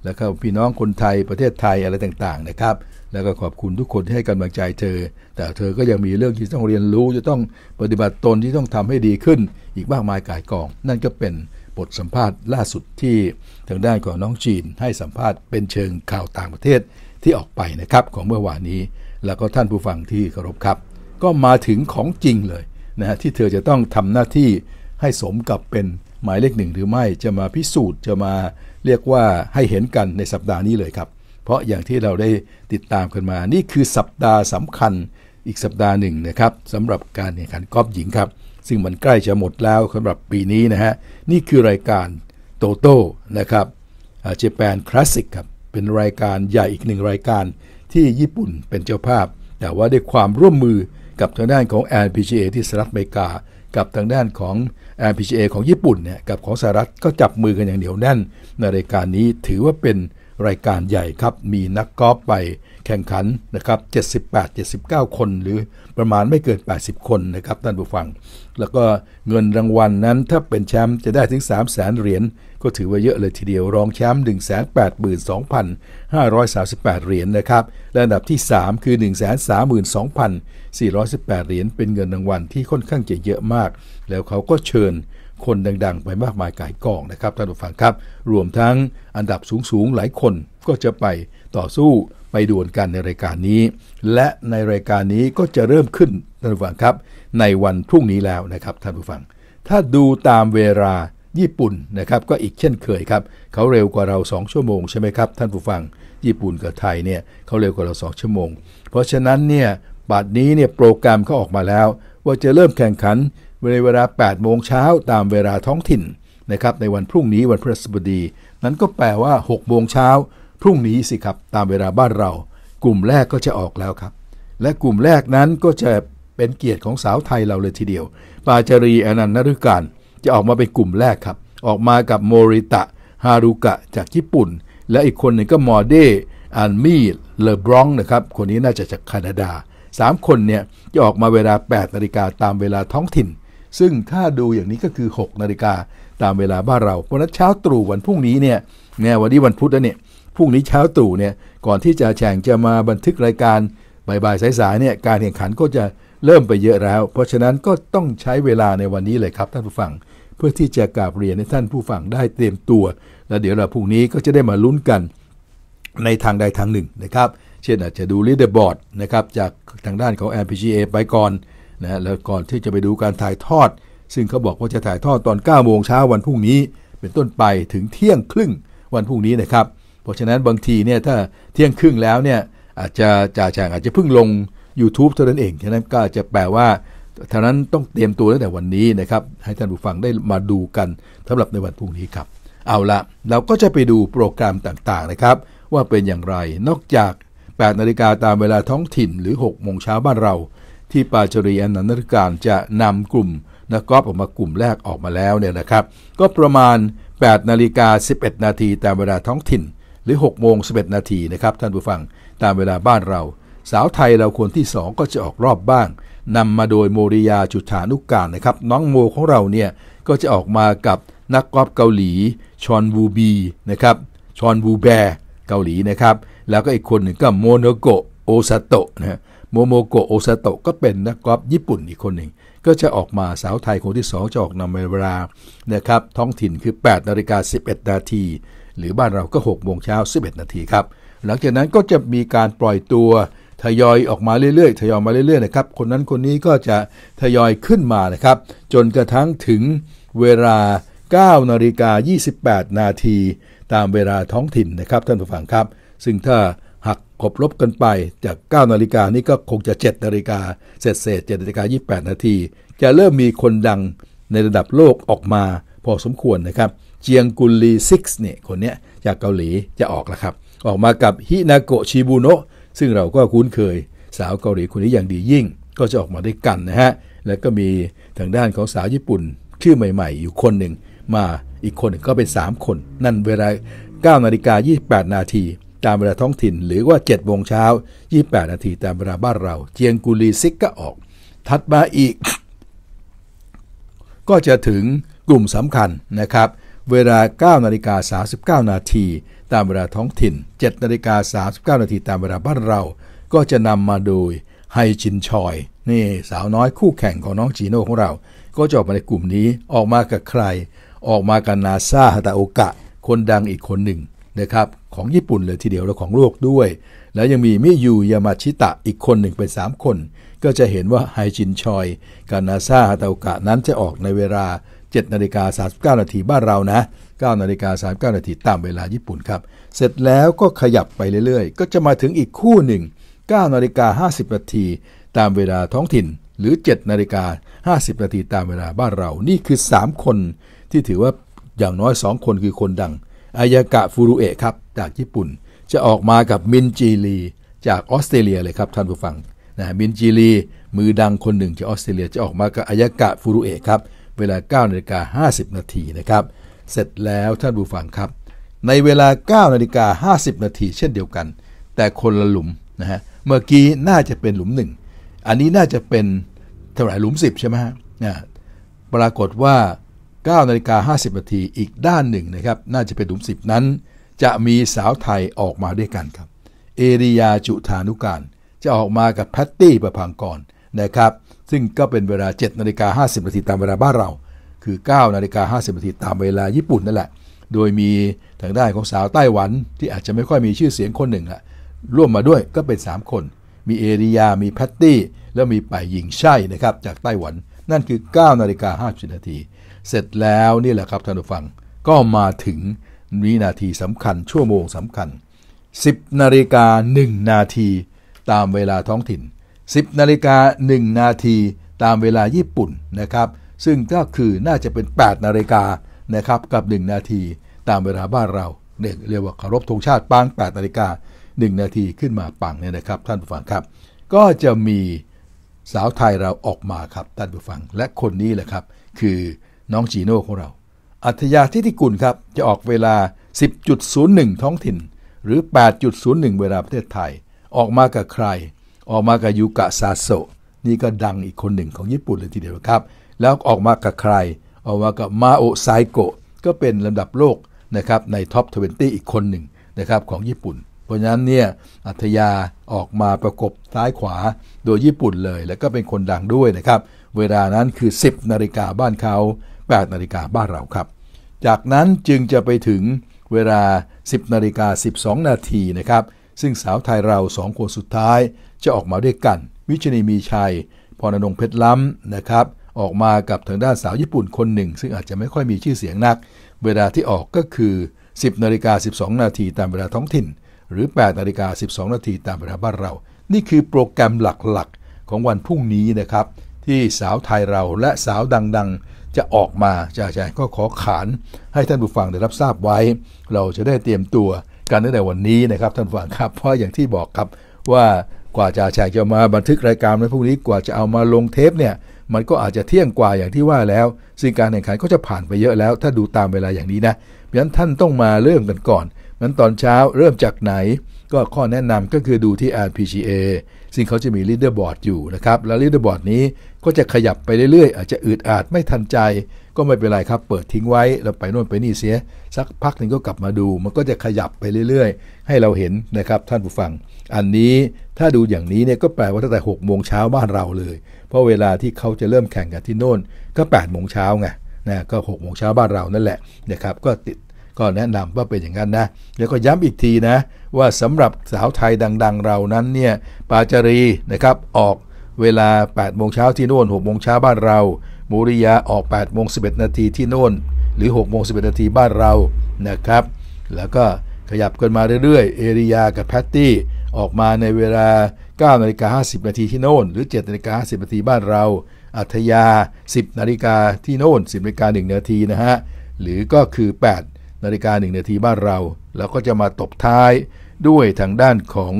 แล้วก็พี่น้องคนไทยประเทศไทยอะไรต่างๆนะครับแล้วก็ขอบคุณทุกคนที่ให้กำลังใจเธอ แต่เธอก็ยังมีเรื่องที่ต้องเรียนรู้จะต้องปฏิบัติตนที่ต้องทำให้ดีขึ้น อีกมากมายกายกอง นั่นก็เป็นบทสัมภาษณ์ล่าสุดที่ ทางด้านของน้องจีนให้สัมภาษณ์ เป็นเชิงข่าวต่างประเทศที่ออกไปนะครับของเมื่อวานนี้ แล้วก็ท่านผู้ฟังที่เคารพครับ ก็มาถึงของจริงเลยนะฮะที่เธอจะต้องทำหน้าที่ให้สมกับเป็นหมายเลขหนึ่ง หรือไม่จะมาพิสูจน์จะมาเรียกว่าให้เห็นกันในสัปดาห์นี้เลยครับ เพราะอย่างที่เราได้ติดตามกันมานี่คือสัปดาห์สำคัญอีกสัปดาห์หนึ่งนะครับสำหรับการแข่งขันกอล์ฟหญิงครับซึ่งมันใกล้จะหมดแล้วสำหรับปีนี้นะฮะนี่คือรายการโตโต้นะครับเจแปนคลาสสิกครับเป็นรายการใหญ่อีกหนึ่งรายการที่ญี่ปุ่นเป็นเจ้าภาพ แต่ว่าได้ความร่วมมือกับทางด้านของ LPGA ที่สหรัฐอเมริกากับทางด้านของ RPGA ของญี่ปุ่นเนี่ยกับของสหรัฐก็จับมือกันอย่างเหนียวแน่นในรายการนี้ถือว่าเป็นรายการใหญ่ครับมีนักกอล์ฟไปแข่งขันนะครับ 78-79 คนหรือประมาณไม่เกิน80 คนนะครับท่านผู้ฟัง แล้วก็เงินรางวัลนนั้นถ้าเป็นแชมป์จะได้ถึง 3 0 0แสนเหรียญก็ถือว่าเยอะเลยทีเดียวรองแชมป์182,538 เหรียญนะครับ และอันดับที่ 3 คือ 132,418 เหรียญเป็นเงินรางวัลที่ค่อนข้างจะเยอะมากแล้วเขาก็เชิญคนดังๆ ไปมากมายกายกองนะครับท่านผู้ฟังครับ รวมทั้งอันดับสูงๆหลายคนก็จะไปต่อสู้ไปดวลกันในรายการนี้ และในรายการนี้ก็จะเริ่มขึ้นท่านผู้ฟังครับ ในวันพรุ่งนี้แล้วนะครับท่านผู้ฟัง ถ้าดูตามเวลาญี่ปุ่นนะครับก็อีกเช่นเคยครับเขาเร็วกว่าเรา2ชั่วโมงใช่ไหมครับท่านผู้ฟังญี่ปุ่นกับไทยเนี่ยเขาเร็วกว่าเรา 2 ชั่วโมง เพราะฉะนั้นเนี่ยบัดนี้เนี่ยโปรแกรมเขาออกมาแล้วว่าจะเริ่มแข่งขันเวลา 8 โมงเช้าตามเวลาท้องถิ่นนะครับในวันพรุ่งนี้วันพฤหัสบดีนั้นก็แปลว่า 6โมงเช้าพรุ่งนี้สิครับตามเวลาบ้านเรา กลุ่มแรกก็จะออกแล้วครับและกลุ่มแรกนั้นก็จะเป็นเกียรติของสาวไทยเราเลยทีเดียวปาจารีอนันต์นฤการจะออกมาเป็นกลุ่มแรกครับ ออกมากับโมริตะฮารุกะจากญี่ปุ่นและอีกคนหนึ่งก็มอเดอันมีเลบรองนะครับคนนี้น่าจะจากแคนาดา 3 คนเนี่ยจะออกมาเวลา 8 นาฬิกาตามเวลาท้องถิ่นซึ่งถ้าดูอย่างนี้ก็คือ6นาฬิกาตามเวลาบ้านเราเพราะนั้นเช้าตรู่วันพรุ่งนี้เนี่ยเนี่ยวันนี้วันพุธแล้วเนี่ยพรุ่งนี้เช้าตรู่เนี่ย ก่อนที่จะแฉ่งจะมาบันทึกรายการบ่ายยสายๆเนี่ย การแข่งขันก็จะเริ่มไปเยอะแล้ว เพราะฉะนั้นก็ต้องใช้เวลาในวันนี้เลยครับ ท่านผู้ฟัง เพื่อที่จะกราบเรียนให้ท่านผู้ฟังได้เตรียมตัว แล้วเดี๋ยวเราพรุ่งนี้ก็จะได้มาลุ้นกันในทางใดทางหนึ่งนะครับเช่นอาจจะดูลีดเดอร์บอร์ดนะครับจากทางด้านของ LPGA ไปก่อนนะฮะแล้วก่อนที่จะไปดูการถ่ายทอด ซึ่งเขาบอกว่าจะถ่ายทอดตอน9โมงเช้าวันพรุ่งนี้ เป็นต้นไปถึงเที่ยงครึ่งวันพรุ่งนี้นะครับ เพราะฉะนั้นบางทีเนี่ยถ้าเที่ยงครึ่งแล้วเนี่ยอาจจะจ่าแ่งอาจจะเพิ่งลง YouTube เท่านั้นเองฉะนั้นก็จะแปลว่าเท่านั้นต้องเตรียมตัวตั้งแต่วันนี้นะครับให้ท่านผู้ฟังได้มาดูกันสำหรับในวันพรุ่งนี้ครับเอาละเราก็จะไปดูโปรแกรมต่างๆนะครับว่าเป็นอย่างไรนอกจาก8นาฬิกาตามเวลาท้องถิ่นหรือ6โมงเช้าบ้านเราที่ปาชรีอนนันทการจะนำกลุ่ม นักกอล์ฟออกมากลุ่มแรกออกมาแล้วเนี่ยนะครับ ก็ประมาณ 8นาฬิกา11นาทีตามเวลาท้องถิ่นหรือ6โมง11นาทีนะครับ ท่านผู้ฟังตามเวลาบ้านเรา สาวไทยเราคนที่ 2 ก็จะออกรอบบ้างนำมาโดยโมริยาจุฑานุกการนะครับ น้องโมของเราเนี่ยก็จะออกมากับนักกอล์ฟเกาหลี ชอนบูบีนะครับชอนบูแบเกาหลีนะครับแล้วก็อีกคนหนึ่งก็ โมโนโกโอซาโตะนะโมโมโกโอซาโตะก็เป็นนักกอล์ฟญี่ปุ่นอีกคนหนึ่งก็จะออกมาสาวไทย คนที่ 2จะออกนำเวลานะครับท้องถิ่นคือ 8นาฬิกา11นาทีหรือบ้านเราก็6โมงเช้า 11 นาทีครับ หลังจากนั้นก็จะมีการปล่อยตัวทยอยออกมาเรื่อยๆ ทยอยมาเรื่อยๆนะครับ คนนั้นคนนี้ก็จะทยอยขึ้นมานะครับ จนกระทั่งถึงเวลา 9นาฬิกา28นาทีตามเวลาท้องถิ่นนะครับ ท่านผู้ฟังครับซึ่งถ้าขบลบกันไปจาก 9 นาฬิกานี่ก็คงจะ 7 นาฬิกา เสร็จเสร็จ7นาฬิกา 28 นาทีจะเริ่มมีคนดังในระดับโลกออกมาพอสมควรนะครับ เจียงกุลลีซิกเนี่ยคนเนี้ยจากเกาหลีจะออกแล้วครับ ออกมากับฮินาโกชิบุโนะซึ่งเราก็คุ้นเคย สาวเกาหลีคนนี้อย่างดียิ่งก็จะออกมาด้วยกันนะฮะ แล้วก็มีทางด้านของสาวญี่ปุ่นชื่อใหม่ ๆ อยู่คนหนึ่งมาอีกคนหนึ่งก็เป็น 3 คน นั่นเวลา 9 นาฬิกา 28 นาทีตามเวลาท้องถิ่นหรือว่า7โมงเช้า 28 นาทีตามเวลาบ้านเรา เจียงกุลีซิกก็ออก ถัดมาอีกก็จะถึงกลุ่มสำคัญนะครับ เวลา 9นาฬิกา39นาทีตามเวลาท้องถิ่น 7นาฬิกา39นาทีตามเวลาบ้านเรา ก็จะนำมาโดยไฮจินชอยนี่สาวน้อยคู่แข่งของน้องจีโน่ของเรา ก็จะออกมาในกลุ่มนี้ออกมากับใคร ออกมากับนาซาฮตาโอกะ คนดังอีกคนหนึ่งนะครับของญี่ปุ่นเลยทีเดียวและของโลกด้วย แล้วยังมี มิยูยามาชิตะอีกคนหนึ่งเป็น 3 คน ก็จะเห็นว่าไฮจินชอยกานาซาฮาตากะนั้นจะออกในเวลา 7นาฬิกา39นาทีบ้านเรานะ 9นาฬิกา39นาทีตามเวลาญี่ปุ่นครับ เสร็จแล้วก็ขยับไปเรื่อย ๆ ก็จะมาถึงอีกคู่หนึ่ง 9นาฬิกา50นาทีตามเวลาท้องถิ่นหรือ 7นาฬิกา50นาทีตามเวลาบ้านเรานี่คือ 3 คน ที่ถือว่าอย่างน้อย 2 คนคือคนดังอายากะฟูรุเอะครับจากญี่ปุ่น จะออกมากับมินจีลีจากออสเตรเลียเลยครับท่านผู้ฟังนะมินจีลีมือดังคนหนึ่งจากออสเตรเลีย จะออกมากับอายากะฟูรุเอะครับเวลา9นาฬิกา50นาทีนะครับเสร็จแล้วท่านผู้ฟังครับ ในเวลา9นาฬิกา50นาทีเช่นเดียวกัน แต่คนละหลุมนะฮะเมื่อกี้น่าจะเป็นหลุมหนึ่งอันนี้น่าจะเป็นเท่าไหร่หลุม 10ใช่ไหมฮะนะปรากฏว่า9นาฬิกา50นาทีอีกด้านหนึ่งนะครับน่าจะเป็นหลุม10นั้น จะมีสาวไทยออกมาด้วยกันครับ เอริยาจุธานุการจะออกมากับแพตตี้ประพังกรนะครับ ซึ่งก็เป็นเวลา 7นาฬิกา50นาทีตามเวลาบ้านเรา คือ9นาฬิกา50นาทีตามเวลาญี่ปุ่นนั่นแหละโดยมีทางด้านของสาวไต้หวันที่อาจจะไม่ค่อยมีชื่อเสียงคนหนึ่งละร่วมมาด้วยก็เป็น 3 คน มีเอริยา มีแพตตี้ แล้วมีป่ายหญิงใช่นะครับจากไต้หวันนั่นคือ9นาฬิกา50นาทีเสร็จแล้วนี่แหละครับท่านผู้ฟังก็มาถึงวินาทีสำคัญ ชั่วโมงสำคัญ 10นาฬิกา1นาทีตามเวลาท้องถิ่น 10นาฬิกา1นาทีตามเวลาญี่ปุ่นนะครับ ซึ่งก็คือน่าจะเป็น 8 นาฬิกานะครับกับ 1 นาทีตามเวลาบ้านเรา เรียกว่าเคารพธงชาติปาง8นาฬิกา1นาทีขึ้นมาปังเนี่ยนะครับท่านผู้ฟังครับ ก็จะมีสาวไทยเราออกมาครับท่านผู้ฟังและคนนี้แหละครับคือน้องจีโน่ของเรา อัธยาทิฐิกุลครับจะออกเวลา 10.01 ท้องถิ่น หรือ 8.01 เวลาประเทศไทย ออกมากับใคร ออกมากับยูกะซาโซ นี่ก็ดังอีกคนหนึ่งของญี่ปุ่นเลยทีเดียวครับ แล้วออกมากับใครออกมากับมาโอไซโกะ ก็เป็นลำดับโลกนะครับในท็อป20อีกคนหนึ่งนะครับของญี่ปุ่น เพราะฉะนั้นเนี่ย อัธยาออกมาประกบซ้ายขวาโดยญี่ปุ่นเลย แล้วก็เป็นคนดังด้วยนะครับ เวลานั้นคือ 10 นาฬิกาบ้านเขา8นาฬิกาบ้านเราครับ จากนั้นจึงจะไปถึงเวลา 10นาฬิกา12นาทีนะครับ ซึ่งสาวไทยเราสองคนสุดท้าย จะออกมาด้วยกัน วิชนีมีชัย พรนงเพชรล้ำนะครับ ออกมากับทางด้านสาวญี่ปุ่นคนหนึ่ง ซึ่งอาจจะไม่ค่อยมีชื่อเสียงนัก เวลาที่ออกก็คือ 10นาฬิกา12นาทีตามเวลาท้องถิ่น หรือ8นาฬิกา12นาทีตามเวลาบ้านเรา นี่คือโปรแกรมหลักๆของวันพรุ่งนี้นะครับ ที่สาวไทยเราและสาวดังจะออกมาใช่ใช่ก็ขอขาน ให้ท่านผู้ฟังได้รับทราบไว้ เราจะได้เตรียมตัวกันตั้งแต่วันนี้นะครับท่านผู้ฟังครับเพราะอย่างที่บอกครับว่ากว่าจะแชร์จะมาบันทึกรายการในพรุ่งนี้ กว่าจะเอามาลงเทปเนี่ยมันก็อาจจะเที่ยงกว่าอย่างที่ว่าแล้วซึ่งการแข่งขันก็จะผ่านไปเยอะแล้ว ถ้าดูตามเวลาอย่างนี้นะเพราะฉะนั้นท่านต้องมาเริ่มกันก่อนนั้นตอนเช้าเริ่มจากไหนก็ข้อแนะนำก็คือดูที่ RPGA ซึ่งเขาจะมีลีดเดอร์บอร์ดอยู่นะครับ แล้วดเดอร์บอร์ดนี้ก็จะขยับไปเรื่อยๆอาจจะอึดอัดไม่ทันใจ ก็ไม่เป็นไรครับเปิดทิ้งไว้เราไปโน่นไปนี่เสีย สักพักหนึ่งก็กลับมาดู มันก็จะขยับไปเรื่อยๆ ให้เราเห็นนะครับท่านผู้ฟัง อันนี้ถ้าดูอย่างนี้เนี่ยก็แปลว่าตั้งแต่6โมงเช้าบ้านเราเลย เพราะเวลาที่เขาจะเริ่มแข่งกันที่โน่น ก็8โมงเช้าไงนะก็6โมงเช้าบ้านเรานั่นแหละนะครับก็ติดก็แนะนำว่าเป็นอย่างนั้นนะ แล้วก็ย้ำอีกทีนะว่าสำหรับสาวไทยดังๆเรานั้นเนี่ยปาจารีนะครับออกเวลา8โมงเช้าที่โน่น6โมงเช้าบ้านเรามุริยาออก8โมง11นาทีที่โน่น หรือ6โมง11นาทีบ้านเรานะครับแล้วก็ขยับกันมาเรื่อยๆเอริยากับแพตตี้ออกมาในเวลา9นาฬิกา50นาทีที่โน่นหรือ7นาฬิกา50นาทีบ้านเรา อัธยา 10นาฬิกาที่โน่น10นาฬิกา1นาทีนะฮะหรือก็คือ 8นาฬิกา1นาทีบ้านเรา แล้วก็จะมาตบท้ายด้วยทางด้านของ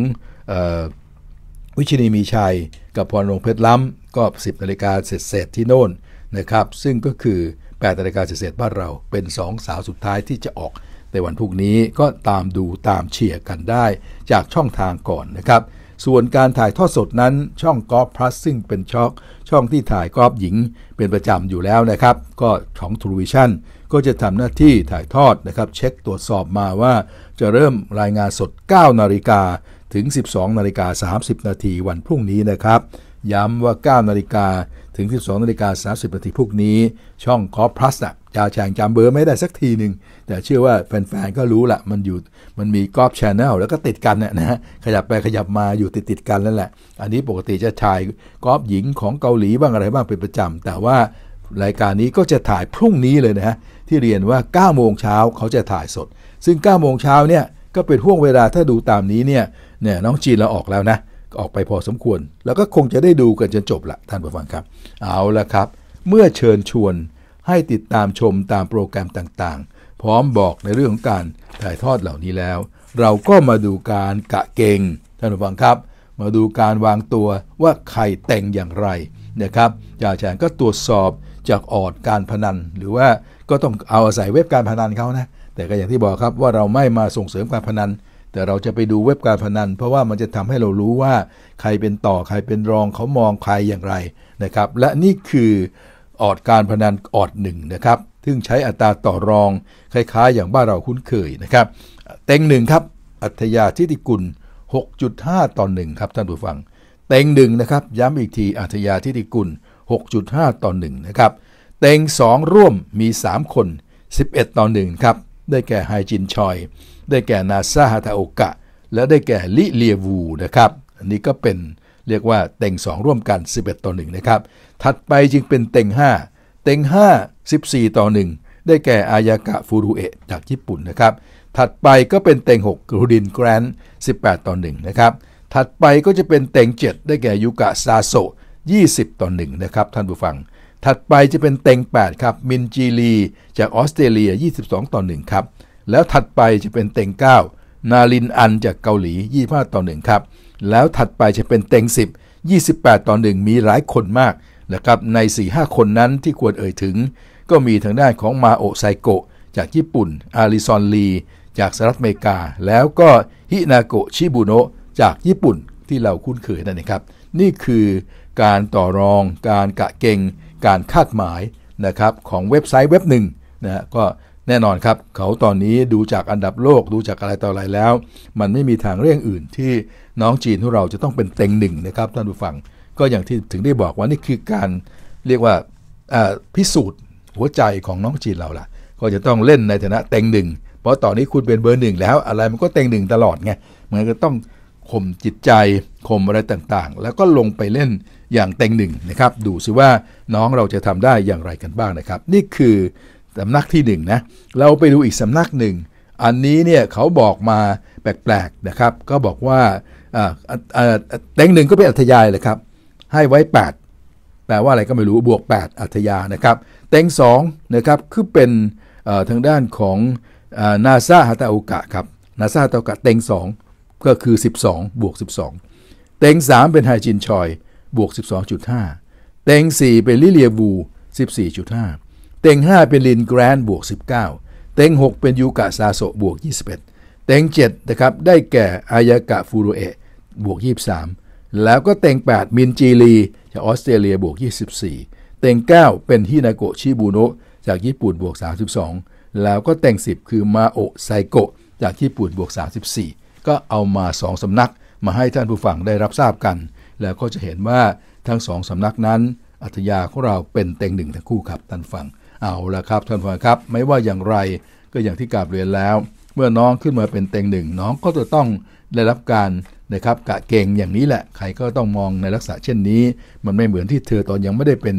วิชินีมีชัยกับพรรงเพชรล้ำก็ 10 นาฬิกาเสร็จเสร็จที่โน่นนะครับซึ่งก็คือ8นาฬิกาเสร็จบ้านเราเป็น 2 สาวสุดท้ายที่จะออกในวันพรุ่งนี้ก็ตามดูตามเชียร์กันได้จากช่องทางก่อนนะครับ ส่วนการถ่ายทอดสดนั้นช่องกอล์ฟพลัสซึ่งเป็นช่องช่องที่ถ่ายกอล์ฟหญิงเป็นประจำอยู่แล้วนะครับ ก็ของทรูวิชั่นก็จะทำหน้าที่ถ่ายทอดนะครับ เช็คตรวจสอบมาว่าจะเริ่มรายงานสด 9 นาฬิกาถึง 12 นาฬิกา 30 นาทีวันพรุ่งนี้นะครับ ย้ำว่า 9 นาฬิกาถึง 12 นาฬิกา 30 นาทีพรุ่งนี้ ช่องคอพลัสนะจะแข่งจำเบอร์ไม่ได้สักทีหนึ่งแต่เชื่อว่าแฟนๆก็รู้ละ มันอยู่ มันมีกรอบชแนลแล้วก็ติดกันน่ะฮะขยับไปขยับมาอยู่ติดติดกันนั่นแหละ อันนี้ปกติจะถ่ายกรอบหญิงของเกาหลีบ้างอะไรบ้างเป็นประจำ แต่ว่ารายการนี้ก็จะถ่ายพรุ่งนี้เลยนะฮะ ที่เรียนว่า9โมงเช้าเขาจะถ่ายสด ซึ่ง9โมงเช้าเนี่ย ก็เป็นห่วงเวลาถ้าดูตามนี้เนี่ย เนี่ยน้องจีนเราออกแล้วนะออกไปพอสมควร แล้วก็คงจะได้ดูกันจนจบละท่านผู้ฟังครับ เอาละครับ เมื่อเชิญชวนให้ติดตามชมตามโปรแกรมต่างพร้อมบอกในเรื่องของการถ่ายทอดเหล่านี้แล้ว เราก็มาดูการกะเกงท่านผู้ฟังครับ มาดูการวางตัวว่าใครแต่งอย่างไรนะครับจ่าแฉงก็ตรวจสอบจากออดการพนัน หรือว่าก็ต้องเอาอาศัยเว็บการพนันเขานะ แต่ก็อย่างที่บอกครับว่าเราไม่มาส่งเสริมการพนัน แต่เราจะไปดูเว็บการพนัน เพราะว่ามันจะทำให้เรารู้ว่าใครเป็นต่อใครเป็นรองเขามองใครอย่างไรนะครับ และนี่คือออดการพนันออดหนึ่งนะครับซึ่งใช้อัตราต่อรองคล้าย ๆ อย่างบ้านเราคุ้นเคยนะครับ เต็งหนึ่งครับ อัธยาทิติกุล 6.5 ต่อหนึ่งครับ ท่านผู้ฟัง เต็งหนึ่งนะครับ ย้ำอีกที อัธยาทิติกุล 6.5 ต่อหนึ่งนะครับ เต็ง 2 ร่วมมี 3 คน 11 ต่อหนึ่งครับ ได้แก่ไฮจินชอย ได้แก่นาซาฮาทาโอกะ และได้แก่ลิเลียวูนะครับอันนี้ก็เป็นเรียกว่าเต็ง2 ร่วมกัน 11ต่อ1นะครับ ถัดไปจึงเป็นเต็ง5เต็ง5 14 ต่อ 1 ได้แก่อายากะฟูรุเอะจากญี่ปุ่นนะครับ ถัดไปก็เป็นเต็ง6 กรูดินแกรนด์18 ต่อ1นะครับ ถัดไปก็จะเป็นเต็ง 7 ได้แก่ยุกะซาโซ20 ต่อ1นะครับท่านผู้ฟัง ถัดไปจะเป็นเต็ง8 ครับมินจีลี จากออสเตรเลีย 22 ต่อ1ครับ แล้วถัดไปจะเป็นเต็ง9 นาลินอันจากเกาหลี 25 ต่อ1ครับ แล้วถัดไปจะเป็นเต็ง 10 28 ต่อ 1 มีหลายคนมากนะครับใน 4-5 คนนั้นที่ควรเอ่ยถึงก็มีทางด้านของมาโอไซโกจากญี่ปุ่น อาริซอนลีจากสหรัฐอเมริกา แล้วก็ฮินาโกชิบุโนะจากญี่ปุ่นที่เราคุ้นเคยนั่นเองครับ นี่คือการต่อรอง การกะเกง การคาดหมายนะครับของเว็บไซต์เว็บหนึ่งนะก็แน่นอนครับ เขาตอนนี้ดูจากอันดับโลก ดูจากอะไรต่ออะไรแล้ว มันไม่มีทางเรื่องอื่นที่น้องจีนของเราจะต้องเป็นเต็งหนึ่งนะครับท่านผู้ฟัง ก็อย่างที่ถึงได้บอกว่านี่คือการเรียกว่าพิสูจน์หัวใจของน้องจีนเราล่ะก็จะต้องเล่นในฐานะเต็งหนึ่งเพราะตอนนี้คุณเป็นเบอร์หนึ่งแล้วอะไรมันก็เต็งหนึ่งตลอดไงเหมือนก็ต้องข่มจิตใจข่มอะไรต่างๆ แล้วก็ลงไปเล่นอย่างเต็งหนึ่งนะครับดูซิว่าน้องเราจะทำได้อย่างไรกันบ้างนะครับ นี่คือสำนักที่1นนะเราไปดูอีกสำนักหนึ่งอันนี้เนี่ยเขาบอกมาแปลกๆนะครับ ก็บอกว่าเต็งหนึ่งก็เป็นอัธยายเลยครับให้ไว้ 8แปลว่าอะไรก็ไม่รู้บวก 8 อัธยา นะครับ เต็ง 2 นะครับ คือเป็นทางด้านของนาซาฮาตาโอกะครับนาซาฮาตาโอกะเต็ง 2 ก็คือ 12 บวก 12 เต็ง 3 เป็นไฮจินชอยบวก 12.5 เต็ง 4 เป็นลิเลียบู14.5 เต็ง 5 เป็นลินแกรนบวก 19 เต็ง 6 เป็นยูกะซาโซบวก 21 เต็ง7นะครับได้แก่อายากะฟูโรเอะบวก 23แล้วก็เต็ง8 มินจีรีจากออสเตรเลียบวก 24เต็ง9 เป็นฮินาโกชิบูโนะจากญี่ปุ่นบวก 32 แล้วก็เต็ง10 คือมาโอไซโกะ จากญี่ปุ่นบวก 34 ก็เอามา 2 สำนัก มาให้ท่านผู้ฟังได้รับทราบกัน แล้วก็จะเห็นว่าทั้งสองสำนักนั้น อัธยาของเราเป็นเต็งหนึ่งทั้งคู่ครับท่านฟังเอาละครับ ท่านฟังครับไม่ว่าอย่างไรก็อย่างที่กาบเรียนแล้ว เมื่อน้องขึ้นมาเป็นเต็งหนึ่งน้องก็จะต้องได้รับการนะครับกะเก่งอย่างนี้แหละใครก็ต้องมองในลักษณะเช่นนี้ มันไม่เหมือนที่เธอตอนยังไม่ได้เป็น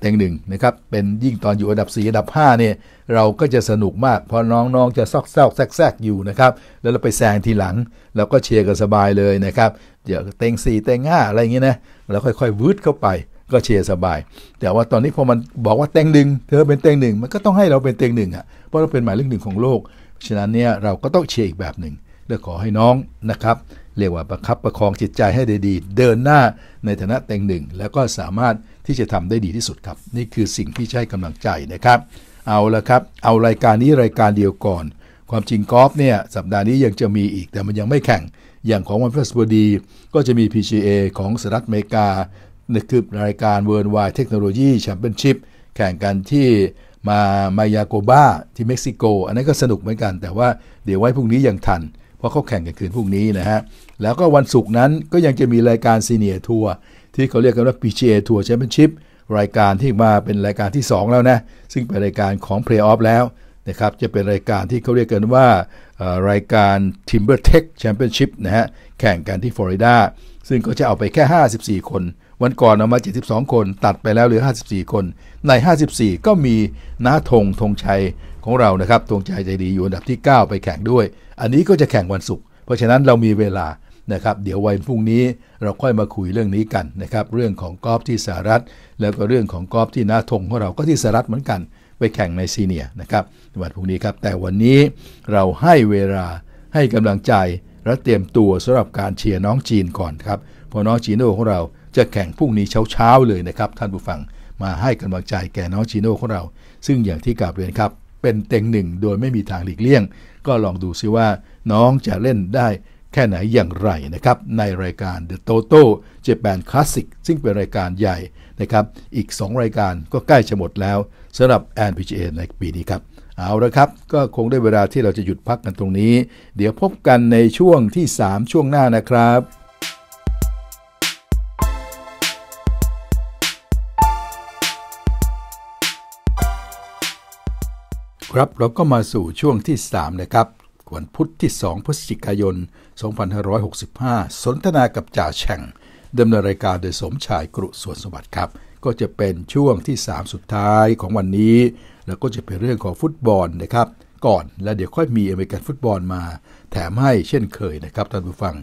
เต็งหนึ่งนะครับเป็นยิ่งตอนอยู่อันดับ 4 อันดับ5เนี่ยเราก็จะสนุกมาก เพราะน้องๆ จะซอกแซกแซกอยู่นะครับแล้วเราไปแซงทีหลังเราก็เชียร์กันสบายเลยนะครับ เดี๋ยวเต็ง4เต็ง5 อะไรอย่างนงี้นะเราค่อย ๆวืดเข้าไป ก็เชียร์สบาย แต่ว่าตอนนี้พอมันบอกว่าเต็งหนึ่งเธอเป็นเต็งหนึ่งมันก็ต้องให้เราเป็นเต็งหนึ่งอ่ะเพราะเราเป็นหมายเลขหนึ่งของโลกฉะนั้นเนี่ยเราก็ต้องเชียร์อีกแบบหนึ่งเดี๋ยวขอให้น้องนะครับเรียกว่าประคับประคองจิตใจให้ได้ดีเดินหน้าในฐานะเต็งหนึ่ง แล้วก็สามารถที่จะทำได้ดีที่สุดครับ นี่คือสิ่งที่ใช้กำลังใจนะครับ เอาละครับ เอารายการนี้รายการเดียวก่อน ความจริงกอล์ฟเนี่ยสัปดาห์นี้ยังจะมีอีก แต่มันยังไม่แข่งอย่างของวันพฤหัสบดี ก็จะมี PGA ของสหรัฐอเมริกาในคือรายการ World Wide Technology Championship แข่งกันที่มามายาโกบ้าที่เม็กซิโกอันนี้ก็สนุกเหมือนกัน แต่ว่าเดี๋ยวไว้พรุ่งนี้ยังทันราะเขาแข่งกันคืนพรุ่งนี้นะฮะแล้วก็วันศุกร์นั้นก็ยังจะมีรายการซีเนียร์ทัวร์ที่เขาเรียกกันว่า PGA ทัวร์แชมเปี้ยนชิพรายการที่มาเป็นรายการที่ 2 แล้วนะซึ่งเป็นรายการของเพลย์ออฟแล้วนะครับจะเป็นรายการที่เขาเรียกกันว่ารายการ Timber Tech Championship นะฮะแข่งกันที่ฟลอริดาซึ่งก็จะเอาไปแค่ 54 คน วันก่อนเอามา 72 คนตัดไปแล้วเหลือ 54 คน ใน 54 ก็มีน้าธงธงชัยของเรา นะครับดวงใจใจดี อยู่อันดับที่ 9 ไปแข่งด้วย อันนี้ก็จะแข่งวันศุกร์ เพราะฉะนั้นเรามีเวลา นะครับ เดี๋ยววันพรุ่งนี้เราค่อยมาคุยเรื่องนี้กัน นะครับ เรื่องของกอล์ฟที่สหรัฐแล้วก็เรื่องของกอล์ฟที่นาทงของเราก็ที่สหรัฐเหมือนกัน ไปแข่งในซีเนียนะครับ วันพรุ่งนี้ครับ แต่วันนี้เราให้เวลา ให้กำลังใจ และเตรียมตัวสำหรับการเชียร์น้องจีนก่อนครับ เพราะน้องจีโน่ของเราจะแข่งพรุ่งนี้เช้าๆเลยนะครับท่านผู้ฟัง มาให้กำลังใจแก่น้องจีโน่ของเรา ซึ่งอย่างที่กล่าวเรียนครับเป็นเต็งหนึ่งโดยไม่มีทางหลีกเลี่ยง ก็ลองดูซิว่า น้องจะเล่นได้แค่ไหนอย่างไรนะครับในรายการ The Toto Japan Classic ซึ่งเป็นรายการใหญ่นะครับอีก 2 รายการก็ใกล้จะหมดแล้วสำหรับ NPGA ในปีนี้ครับ เอาละครับก็คงได้เวลาที่เราจะหยุดพักกันตรงนี้ เดี๋ยวพบกันในช่วงที่ 3 ช่วงหน้านะครับครับเราก็มาสู่ช่วงที่3นะครับวันพุธที่ 2พฤศจิกายน 2565 สนทนากับจ่าแฉ่งดำเนินรายการโดยสมชายกรุสวนสวัสดิ์ครับ ก็จะเป็นช่วงที่ 3 สุดท้ายของวันนี้ แล้วก็จะเป็นเรื่องของฟุตบอลนะครับ ก่อนและเดี๋ยวค่อยมีอเมริกันฟุตบอลมาแถมให้เช่นเคยนะครับท่านผู้ฟัง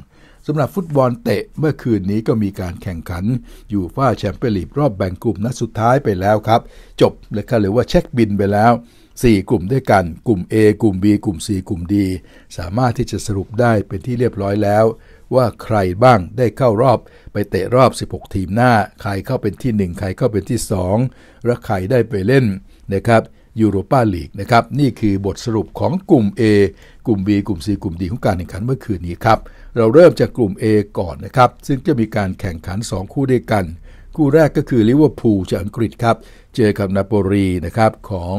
สำหรับฟุตบอลเตะเมื่อคืนนี้ก็มีการแข่งขัน อยู่ฟ้าแชมเปี้ยนลีกรอบแบ่งกลุ่มนัดสุดท้ายไปแล้วครับ จบเลยครับหรือว่าเช็คบินไปแล้ว 4 กลุ่มด้วยกันกลุ่ม A กลุ่ม B กลุ่ม C กลุ่ม D สามารถที่จะสรุปได้เป็นที่เรียบร้อยแล้ว ว่าใครบ้างได้เข้ารอบ ไปเตะรอบ 16 ทีมหน้า ใครเข้าเป็นที่ 1 ใครเข้าเป็นที่ 2 และใครได้ไปเล่นนะครับยูโรปาลีกนะครับนี่คือบทสรุปของกลุ่ม A กลุ่ม B กลุ่ม C กลุ่ม D ของการแข่งขันเมื่อคืนนี้ครับเราเริ่มจากกลุ่ม A ก่อนนะครับ ซึ่งจะมีการแข่งขัน 2 คู่ด้วยกัน คู่แรกก็คือลิเวอร์พูลจากอังกฤษครับ เจอกับนาโปลีนะครับของ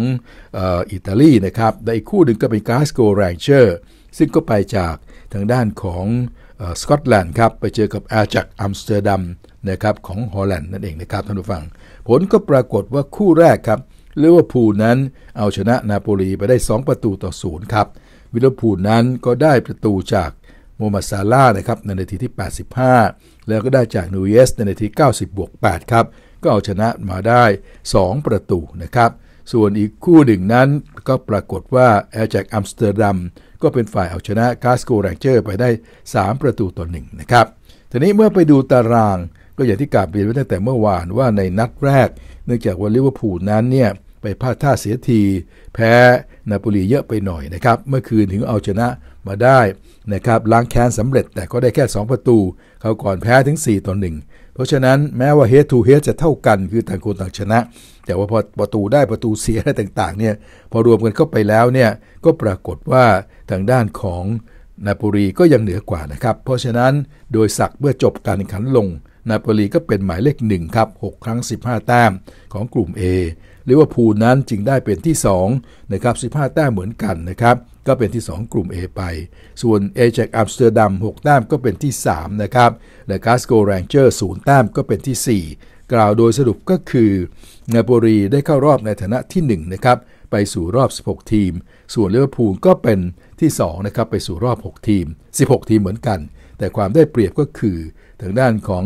ออิตาลีนะครับและอีกคู่หนึ่งก็เป็นกาสโกแรงเชอร์ซึ่งก็ไปจากทางด้านของสกอตแลนด์ครับ ไปเจอกับอาจักอัมสเตอร์ดัมนะครับของฮอลแลนด์นั่นเองนะครับ ท่านผู้ฟัง ผลก็ปรากฏว่าคู่แรกครับลิเวอร์พูลนั้นเอาชนะนาโปลีไปได้ 2 ประตูต่อศูนย์ครับวิเลอร์พูลนั้นก็ได้ประตูจากโมมัซาลานะครับในนาทีที่ 85 แล้วก็ได้จากนูเยสในนาที 90บวก8ครับก็เอาชนะมาได้ 2 ประตูนะครับส่วนอีกคู่หนึ่งนั้นก็ปรากฏว่าแอร์แจ็กอัมสเตอร์ดัมก็เป็นฝ่ายเอาชนะกาสโกแรงเจอร์ไปได้ 3 ประตูต่อหนึ่งนะครับทีนี้เมื่อไปดูตารางก็อย่างที่กล่าวไปตั้งแต่เมื่อวานว่าในนัดแรกเนื่องจากว่าลิเวอร์พูลนั้นเนี่ยไปพลาดท่าเสียทีแพ้นาโปลีเยอะไปหน่อยนะครับเมื่อคืนถึงเอาชนะมาได้นะครับล้างแค้นสำเร็จแต่ก็ได้แค่ 2 ประตู เขาก่อนแพ้ถึง 4ต่อ1เพราะฉะนั้นแม้ว่าเฮดทูเฮดจะเท่ากันคือต่างคนต่างชนะ แต่ว่าพอประตูได้ประตูเสียอะไรต่างๆเนี่ยพอรวมกันเข้าไปแล้วเนี่ยก็ปรากฏว่าทางด้านของนาโปลีก็ยังเหนือกว่านะครับเพราะฉะนั้นโดยสักเมื่อจบการแข่งขันลง นาโปลีก็เป็นหมายเลขหนึ่งครับ6ครั้ง 15แต้มของกลุ่ม A ลิเวอร์พูลนั้นจึงได้เป็นที่2นะครับ15 แต้มเหมือนกันนะครับก็เป็นที่ 2 กลุ่ม A ไปส่วนเอเจกอัมสเตอร์ดัม6แต้มก็เป็นที่3นะครับและกาสโกแรงเจอร์0แต้มก็เป็นที่ 4 กล่าวโดยสรุปก็คือนาโปลีได้เข้ารอบในฐานะที่1นะครับไปสู่รอบ 16 ทีม ส่วนลืวอร์พูลก็เป็นที่2นะครับไปสู่รอบ 6 ทีม 16 ทีมเหมือนกัน แต่ความได้เปรียบก็คือทางด้านของ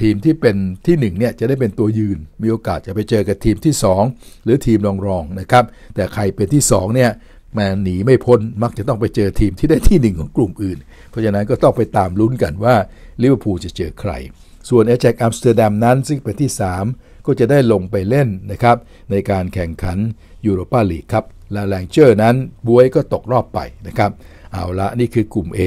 ทีมที่เป็นที่1เนี่ยจะได้เป็นตัวยืน มีโอกาสจะไปเจอกับทีมที่ 2 หรือทีมรองๆนะครับแต่ใครเป็นที่2เนี่ยมาหนีไม่พ้นมักจะต้องไปเจอทีมที่ได้ที่ 1 ของกลุ่มอื่น เพราะฉะนั้นก็ต้องไปตามลุ้นกันว่าลิเวอร์พูลจะเจอใคร ส่วนแอแจกอัมสเตอร์ดัมนั้นซึ่งเป็นที่ 3 ก็จะได้ลงไปเล่นนะครับในการแข่งขันยูโรปาลีกครับและแลงเจอร์นั้นบวยก็ตกรอบไปนะครับเอาละนี่คือกลุ่ม A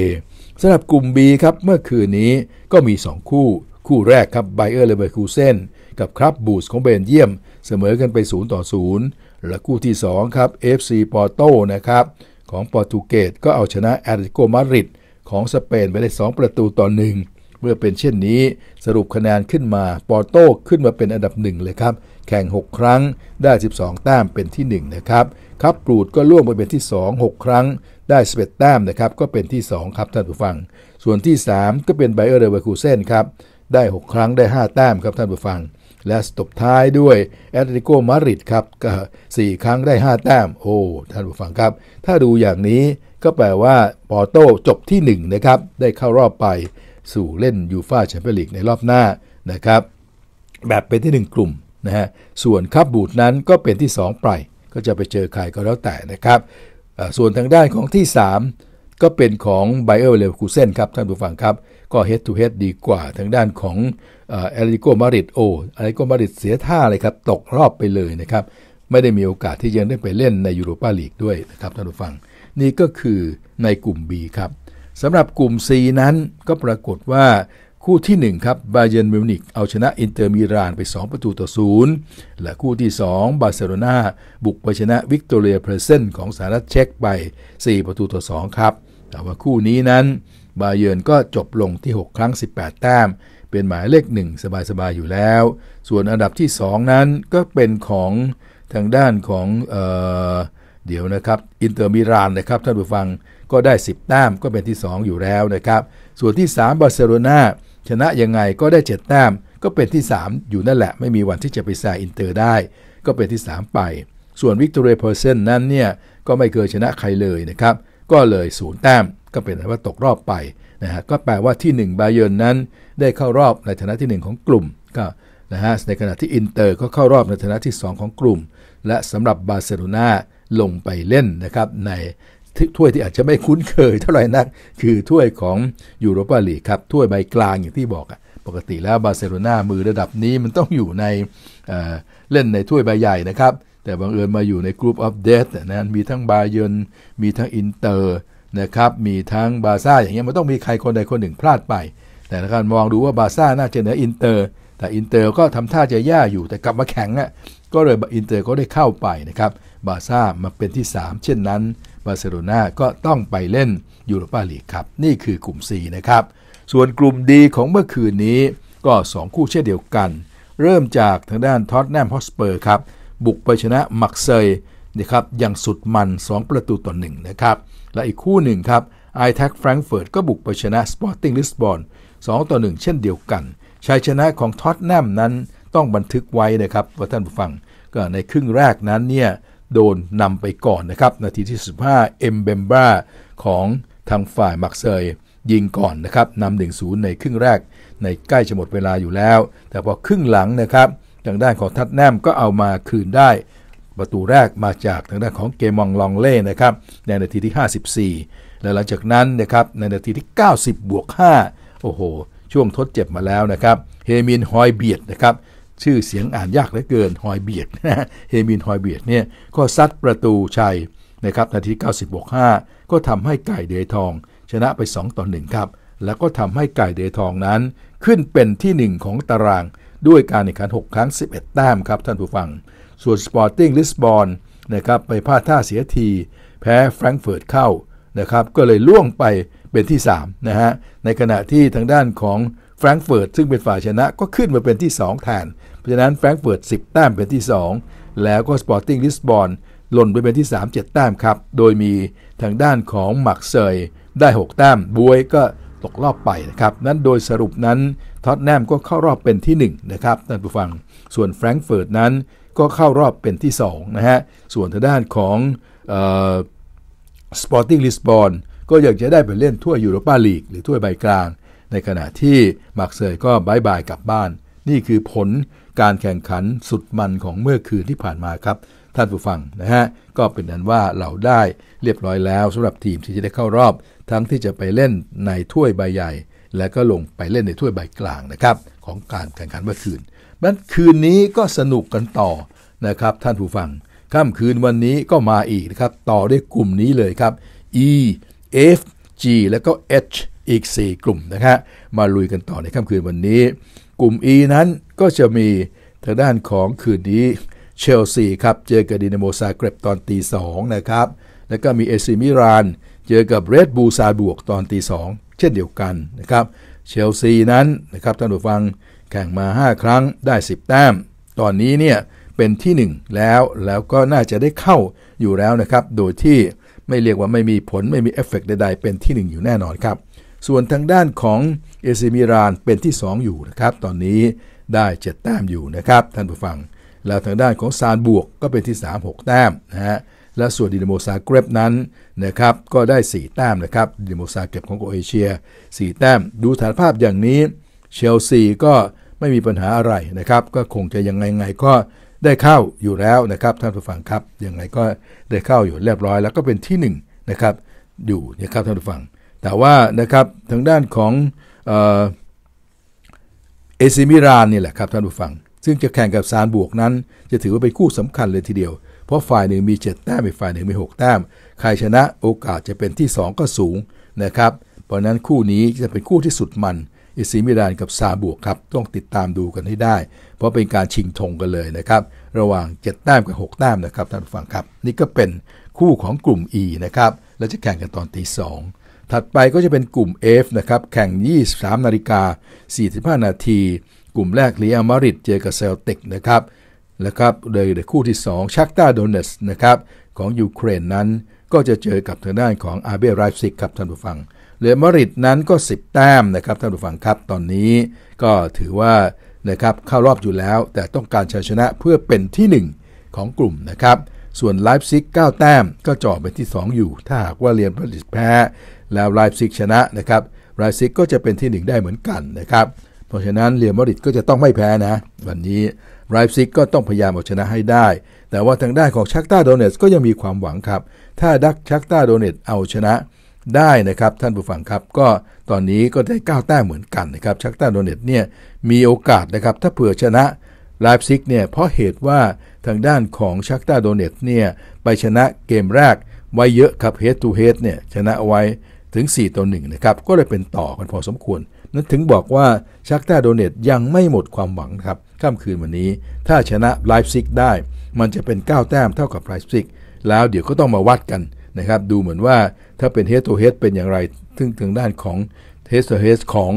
สำหรับกลุ่ม B ครับเมื่อคืนนี้ก็มี2 คู่คู่แรกครับไบเออร์เลเวอร์คูเซนกับครับบูสของเบนเยียมเสมอกันไป0ต่อ0และคู่ที่ 2 ครับ FC ปอร์โตนะครับ ของโปรตุเกสก็เอาชนะแอตเลติโกมาดริดของสเปนไปได้2 ประตูต่อ 1 เมื่อเป็นเช่นนี้สรุปคะแนนขึ้นมาปอร์โตขึ้นมาเป็นอันดับหนึ่งเลยครับ แข่ง 6 ครั้งได้ 12แต้มเป็นที่ 1 นะครับครับปรูดก็ล่วงไปเป็นที่2 6 ครั้ง ได้11แต้มนะครับก็เป็นที่ 2 ครับท่านผู้ฟังส่วนที่ 3 ก็เป็นไบเออร์เดอร์เวอร์คูเซนครับได้ 6 ครั้งได้ 5 แต้ม ครับ ท่านผู้ฟัง และตบท้ายด้วยแอตเลติโกมาริดครับ ก็ 4 ครั้งได้ 5 แต้มโอ้ท่านผู้ฟัง ครับ ถ้าดูอย่างนี้ก็แปลว่าปอโต้จบที่ 1 นะครับ ได้เข้ารอบไปสู่เล่นยูฟาแชมเปี้ยนลีกในรอบหน้า นะครับ แบบเป็นที่ 1 กลุ่มนะฮะส่วนคับบูดนั้นก็เป็นที่ 2 ไปก็จะไปเจอใครก็แล้วแต่นะครับส่วนทางด้านของที่ 3 ก็เป็นของไบเออร์เลเวอร์คูเซนครับท่านผู้ฟังครับก็เฮดทูเฮดดีกว่าทางด้านของเอลิโก มาริดโอเอลิโก มาริดเสียท่าเลยครับตกรอบไปเลยนะครับไม่ได้มีโอกาสที่ยังได้ไปเล่นในยูโรปาลีกด้วยนะครับท่านผู้ฟังนี่ก็คือในกลุ่ม B ครับสำหรับกลุ่ม C นั้นก็ปรากฏว่าคู่ที่ 1 ครับบาเยนมิวนิกเอาชนะอินเตอร์มิลานไป 2 ประตูต่อศูนย์และคู่ที่ 2 บาร์เซโลนาบุกไปชนะวิกตอเรียเพรสเซนของสหรัฐเช็กไป 4 ประตูต่อ2ครับแต่ว่าคู่นี้นั้นบาเยือนก็จบลงที่ 6 ครั้ง 18แต้มเป็นหมายเลขหนึ่งสบายๆอยู่แล้ว ส่วนอันดับที่ 2 นั้นก็เป็นของทางด้านของเออเดี๋ยวนะครับอินเตอร์มิลานนะครับท่านผู้ฟังก็ได้10แต้มก็เป็นที่ 2 อยู่แล้วนะครับส่วนที่ 3บาร์เซโลนาชนะยังไงก็ได้7แต้มก็เป็นที่ 3 อยู่นั่นแหละ ไม่มีวันที่จะไปแซงอินเตอร์ได้ ก็เป็นที่3ไปส่วนวิกตอเรียเพอร์เซนนั้นเนี่ยก็ไม่เคยชนะใครเลยนะครับก็เลย0แต้มก็เป็นแต่ว่าตกรอบไปนะฮะก็แปลว่าที่ 1 บาเยอร์นั้นได้เข้ารอบในฐานะที่ 1 ของกลุ่มก็นะฮะในขณะที่อินเตอร์ก็เข้ารอบในฐานะที่ 2 ของกลุ่ม และสำหรับบาร์เซโลนาลงไปเล่นนะครับในถ้วยที่อาจจะไม่คุ้นเคยเท่าไหร่นัก คือถ้วยของยูโรปาลีกครับถ้วยใบกลางอย่างที่บอกอะปกติแล้วบาร์เซโลนามือระดับนี้มันต้องอยู่ในเเล่นในถ้วยใบใหญ่นะครับแต่บังเอิญมาอยู่ในกรุ๊ปออฟเดธนะมีทั้งบาเยนมีทั้งอินเตอร์นะครับมีทั้งบาซ่าอย่างเงี้ยมันต้องมีใครคนใดคนหนึ่งพลาดไป แต่การมองดูว่าบาซ่าน่าจะเหนืออินเตอร์แต่อินเตอร์ก็ทำท่าจะแย่อยู่แต่กลับมาแข็งอ่ะก็เลยอินเตอร์ก็ได้เข้าไปนะครับบาซ่ามาเป็นที่ 3 เช่นนั้น บาร์เซโลนาก็ต้องไปเล่นยูโรปาลีกครับ นี่คือกลุ่ม C นะครับ ส่วนกลุ่มดีของเมื่อคืนนี้ก็ 2 คู่เช่นเดียวกัน เริ่มจากทางด้านท็อตแนมฮอสเปอร์ครับบุกไปชนะมักเซยนะครับอย่างสุดมัน 2 ประตูต่อ 1 นะครับ และอีกคู่หนึ่งครับไอแท็กแฟรงก์เฟิร์ตก็บุกไปชนะสปอร์ติ้งลิสบอน2ต่อ 1 เช่นเดียวกันชัยชนะของท็อตแนมนั้นต้องบันทึกไว้นะครับว่าท่านผู้ฟัง ก็ในครึ่งแรกนั้นเนี่ยโดนนำไปก่อนนะครับ นาทีที่15เอ็มเบมบราของทางฝ่ายมักเซย ยิงก่อนนะครับนำหนึ่งศูนย์ในครึ่งแรก ในใกล้จะหมดเวลาอยู่แล้ว แต่พอครึ่งหลังนะครับทางด้านของทัดแนมก็เอามาคืนได้ประตูแรกมาจากทางด้านของเกมองลองเล่นะครับ ในนาทีที่ 54 และหลังจากนั้นนะครับในนาทีที่90บวก5โอ้โห ช่วงทดเจ็บมาแล้วนะครับเฮมินฮอยเบียดนะครับชื่อเสียงอ่านยากเหลือเกินฮอยเบียดนะเฮมินฮอยเบียดเนี่ยก็ซัดประตูชัยนะครับนาที 90บวก5ก็ทำให้ไก่เดยทอง ชนะไป2ต่อ1ครับ แล้วก็ทำให้ไก่เดยทองนั้น ขึ้นเป็นที่ 1 ของตาราง ด้วยการแข่งขัน6ครั้ง 11แต้มครับ ท่านผู้ฟังส่วนสปอร์ติ้งลิสบอนนะครับไปพลาดท่าเสียที แพ้แฟรงก์เฟิร์ตเข้านะครับก็เลยล่วงไปเป็นที่3นะฮะในขณะที่ทางด้านของแฟรงก์เฟิร์ตซึ่งเป็นฝ่ายชนะก็ขึ้นมาเป็นที่2แทนเพราะฉะนั้นแฟรงก์เฟิร์ต10แต้มเป็นที่ 2 แล้วก็สปอร์ติ้งลิสบอนหล่นไปเป็นที่ 3 7แต้มครับ โดยมีทางด้านของหมักเซยได้6แต้มบวยก็ตกรอบไปนะครับนั้นโดยสรุปนั้นท็อตแนมก็เข้ารอบเป็นที่1นะครับท่านผู้ฟังส่วนแฟรงก์เฟิร์ตนั้นก็เข้ารอบเป็นที่2นะฮะ ส่วนทางด้านของสปอร์ติ้งลิสบอนก็อยากจะได้ไปเล่นทั่วยูโรปาลีกหรือทั่วใบกลาง ในขณะที่มาร์เซย์ก็บายบายกลับบ้าน นี่คือผลการแข่งขันสุดมันของเมื่อคืนที่ผ่านมาครับท่านผู้ฟังนะฮะ ก็เป็นนั้นว่าเราได้เรียบร้อยแล้วสำหรับทีมที่จะได้เข้ารอบ ทั้งที่จะไปเล่นในถ้วยใบใหญ่ และก็ลงไปเล่นในถ้วยใบกลางนะครับของการแข่งขันเมื่อคืนนั้นคืนนี้ก็สนุกกันต่อนะครับท่านผู้ฟังค่ำคืนวันนี้ก็มาอีกนะครับต่อด้วยกลุ่มนี้เลยครับ E F G แล้วก็ H อีก 4 กลุ่มนะครับมาลุยกันต่อในค่ำคืนวันนี้ กลุ่ม E นั้นก็จะมีทางด้านของคืนนี้เชลซีครับเจอกับดินาโมซาเกร็บตอนตีสองนะครับแล้วก็มีเอซิมิรานเจอกับเรดบูซาบวกตอนตีสองเช่นเดียวกันนะครับเชลซี นั้นนะครับท่านผู้ฟังแข่งมา 5 ครั้งได้ 10 แต้ม ตอนนี้เนี่ยเป็นที่ 1 แล้ว แล้วก็น่าจะได้เข้าอยู่แล้วนะครับ โดยที่ไม่เรียกว่าไม่มีผลไม่มีเอฟเฟกใดๆ เป็นที่ 1 อยู่แน่นอนครับ ส่วนทางด้านของเอซิมิรานเป็นที่ 2 อยู่นะครับตอนนี้ได้7แต้มอยู่นะครับท่านผู้ฟัง แล้วทางด้านของซานบวกก็เป็นที่3 6แต้มนะฮะ และส่วนดินโมซาเกรบนั้นนะครับก็ได้ 4 แต้มนะครับดินโมซาเก็บของโอเอเชีย 4 แต้มดูฐานภาพอย่างนี้ เชลซีก็ไม่มีปัญหาอะไรนะครับก็คงจะยังไงไงก็ได้เข้าอยู่แล้วนะครับท่านผู้ฟังครับยังไงก็ได้เข้าอยู่เรียบร้อย แล้วก็เป็นที่1นนะครับอยู่นะครับท่านผู้ฟัง แต่ว่านะครับทางด้านของเอซิมิรานนี่แหละครับท่านผู้ฟังซึ่งจะแข่งกับซานบวกนั้น จะถือว่าเป็นคู่สำคัญเลยทีเดียว เพราะฝ่ายหนึ่งมี7แต้มอีกฝ่ายหนึ่งมี6แต้มใครชนะโอกาสจะเป็นที่ 2 ก็สูงนะครับเพราะนั้นคู่นี้จะเป็นคู่ที่สุดมันซีมิลานกับซาบวกครับ ต้องติดตามดูกันให้ได้ เพราะเป็นการชิงธงกันเลยนะครับ ระหว่าง7แต้มกับ6แต้มนะครับท่านผู้ฟังครับ นี่ก็เป็นคู่ของกลุ่ม E นะครับ และจะแข่งกันตอนตีสองถัดไปก็จะเป็นกลุ่ม F นะครับ แข่ง 23 นาฬิกา45นาทีกลุ่มแรกเรียมาริดเจอกับเซลติกนะครับนะครับโดยคู่ที่ 2 ชักตาโดเนสนะครับของยูเครนนั้นก็จะเจอกับทางด้านของอาเบรไรฟซิกครับท่านผู้ฟังเหลือมริดนั้นก็ 10 แต้มนะครับท่านผู้ฟังครับตอนนี้ ก็ถือว่านะครับเข้ารอบอยู่แล้ว แต่ต้องการชัยชนะเพื่อเป็นที่ 1 ของกลุ่มนะครับส่วนไลฟ์ซิก9แต้มก็จ่อเป็นที่ 2 อยู่ ถ้าหากว่าเรียนผลิตแพ้ แล้วไลฟ์ซิกชนะนะครับไลฟ์ซิกก็จะเป็นที่ 1 ได้เหมือนกันนะครับเพราะฉะนั้นเรียมริดก็จะต้องไม่แพ้นะวันนี้ไรฟ์ซิกก็ต้องพยายามเอาชนะให้ได้ แต่ว่าทางด้านของชักต้าโดเนตก็ยังมีความหวังครับ ถ้าดักชักต้าโดเนตเอาชนะได้นะครับ ท่านผู้ฟังครับก็ตอนนี้ก็ได้9แต้มเหมือนกันนะครับชักต้าโดเนตเนี่ยมีโอกาสนะครับ ถ้าเผื่อชนะไลฟ์ซิกเนี่ยเพราะเหตุว่าทางด้านของชักต้าโดเนตเนี่ยไปชนะเกมแรก ไว้เยอะครับเฮดทูเฮดเนี่ยชนะเอาไว้ถึง 4ต่อ1นะครับ ก็เลยเป็นต่อกันพอสมควรนั้นถึงบอกว่าชักต้าโดเนตยังไม่หมดความหวังครับค่ำคืนวันนี้ ถ้าชนะไลฟ์ซิกได้ มันจะเป็น9แต้มเท่ากับไลฟ์ซิกแล้วเดี๋ยวก็ต้องมาวัดกันนะครับดูเหมือนว่าถ้าเป็นเฮ a ตัวเฮ a เป็นอย่างไรซึ่งทางด้านของเฮ a ตัวเฮ a ของ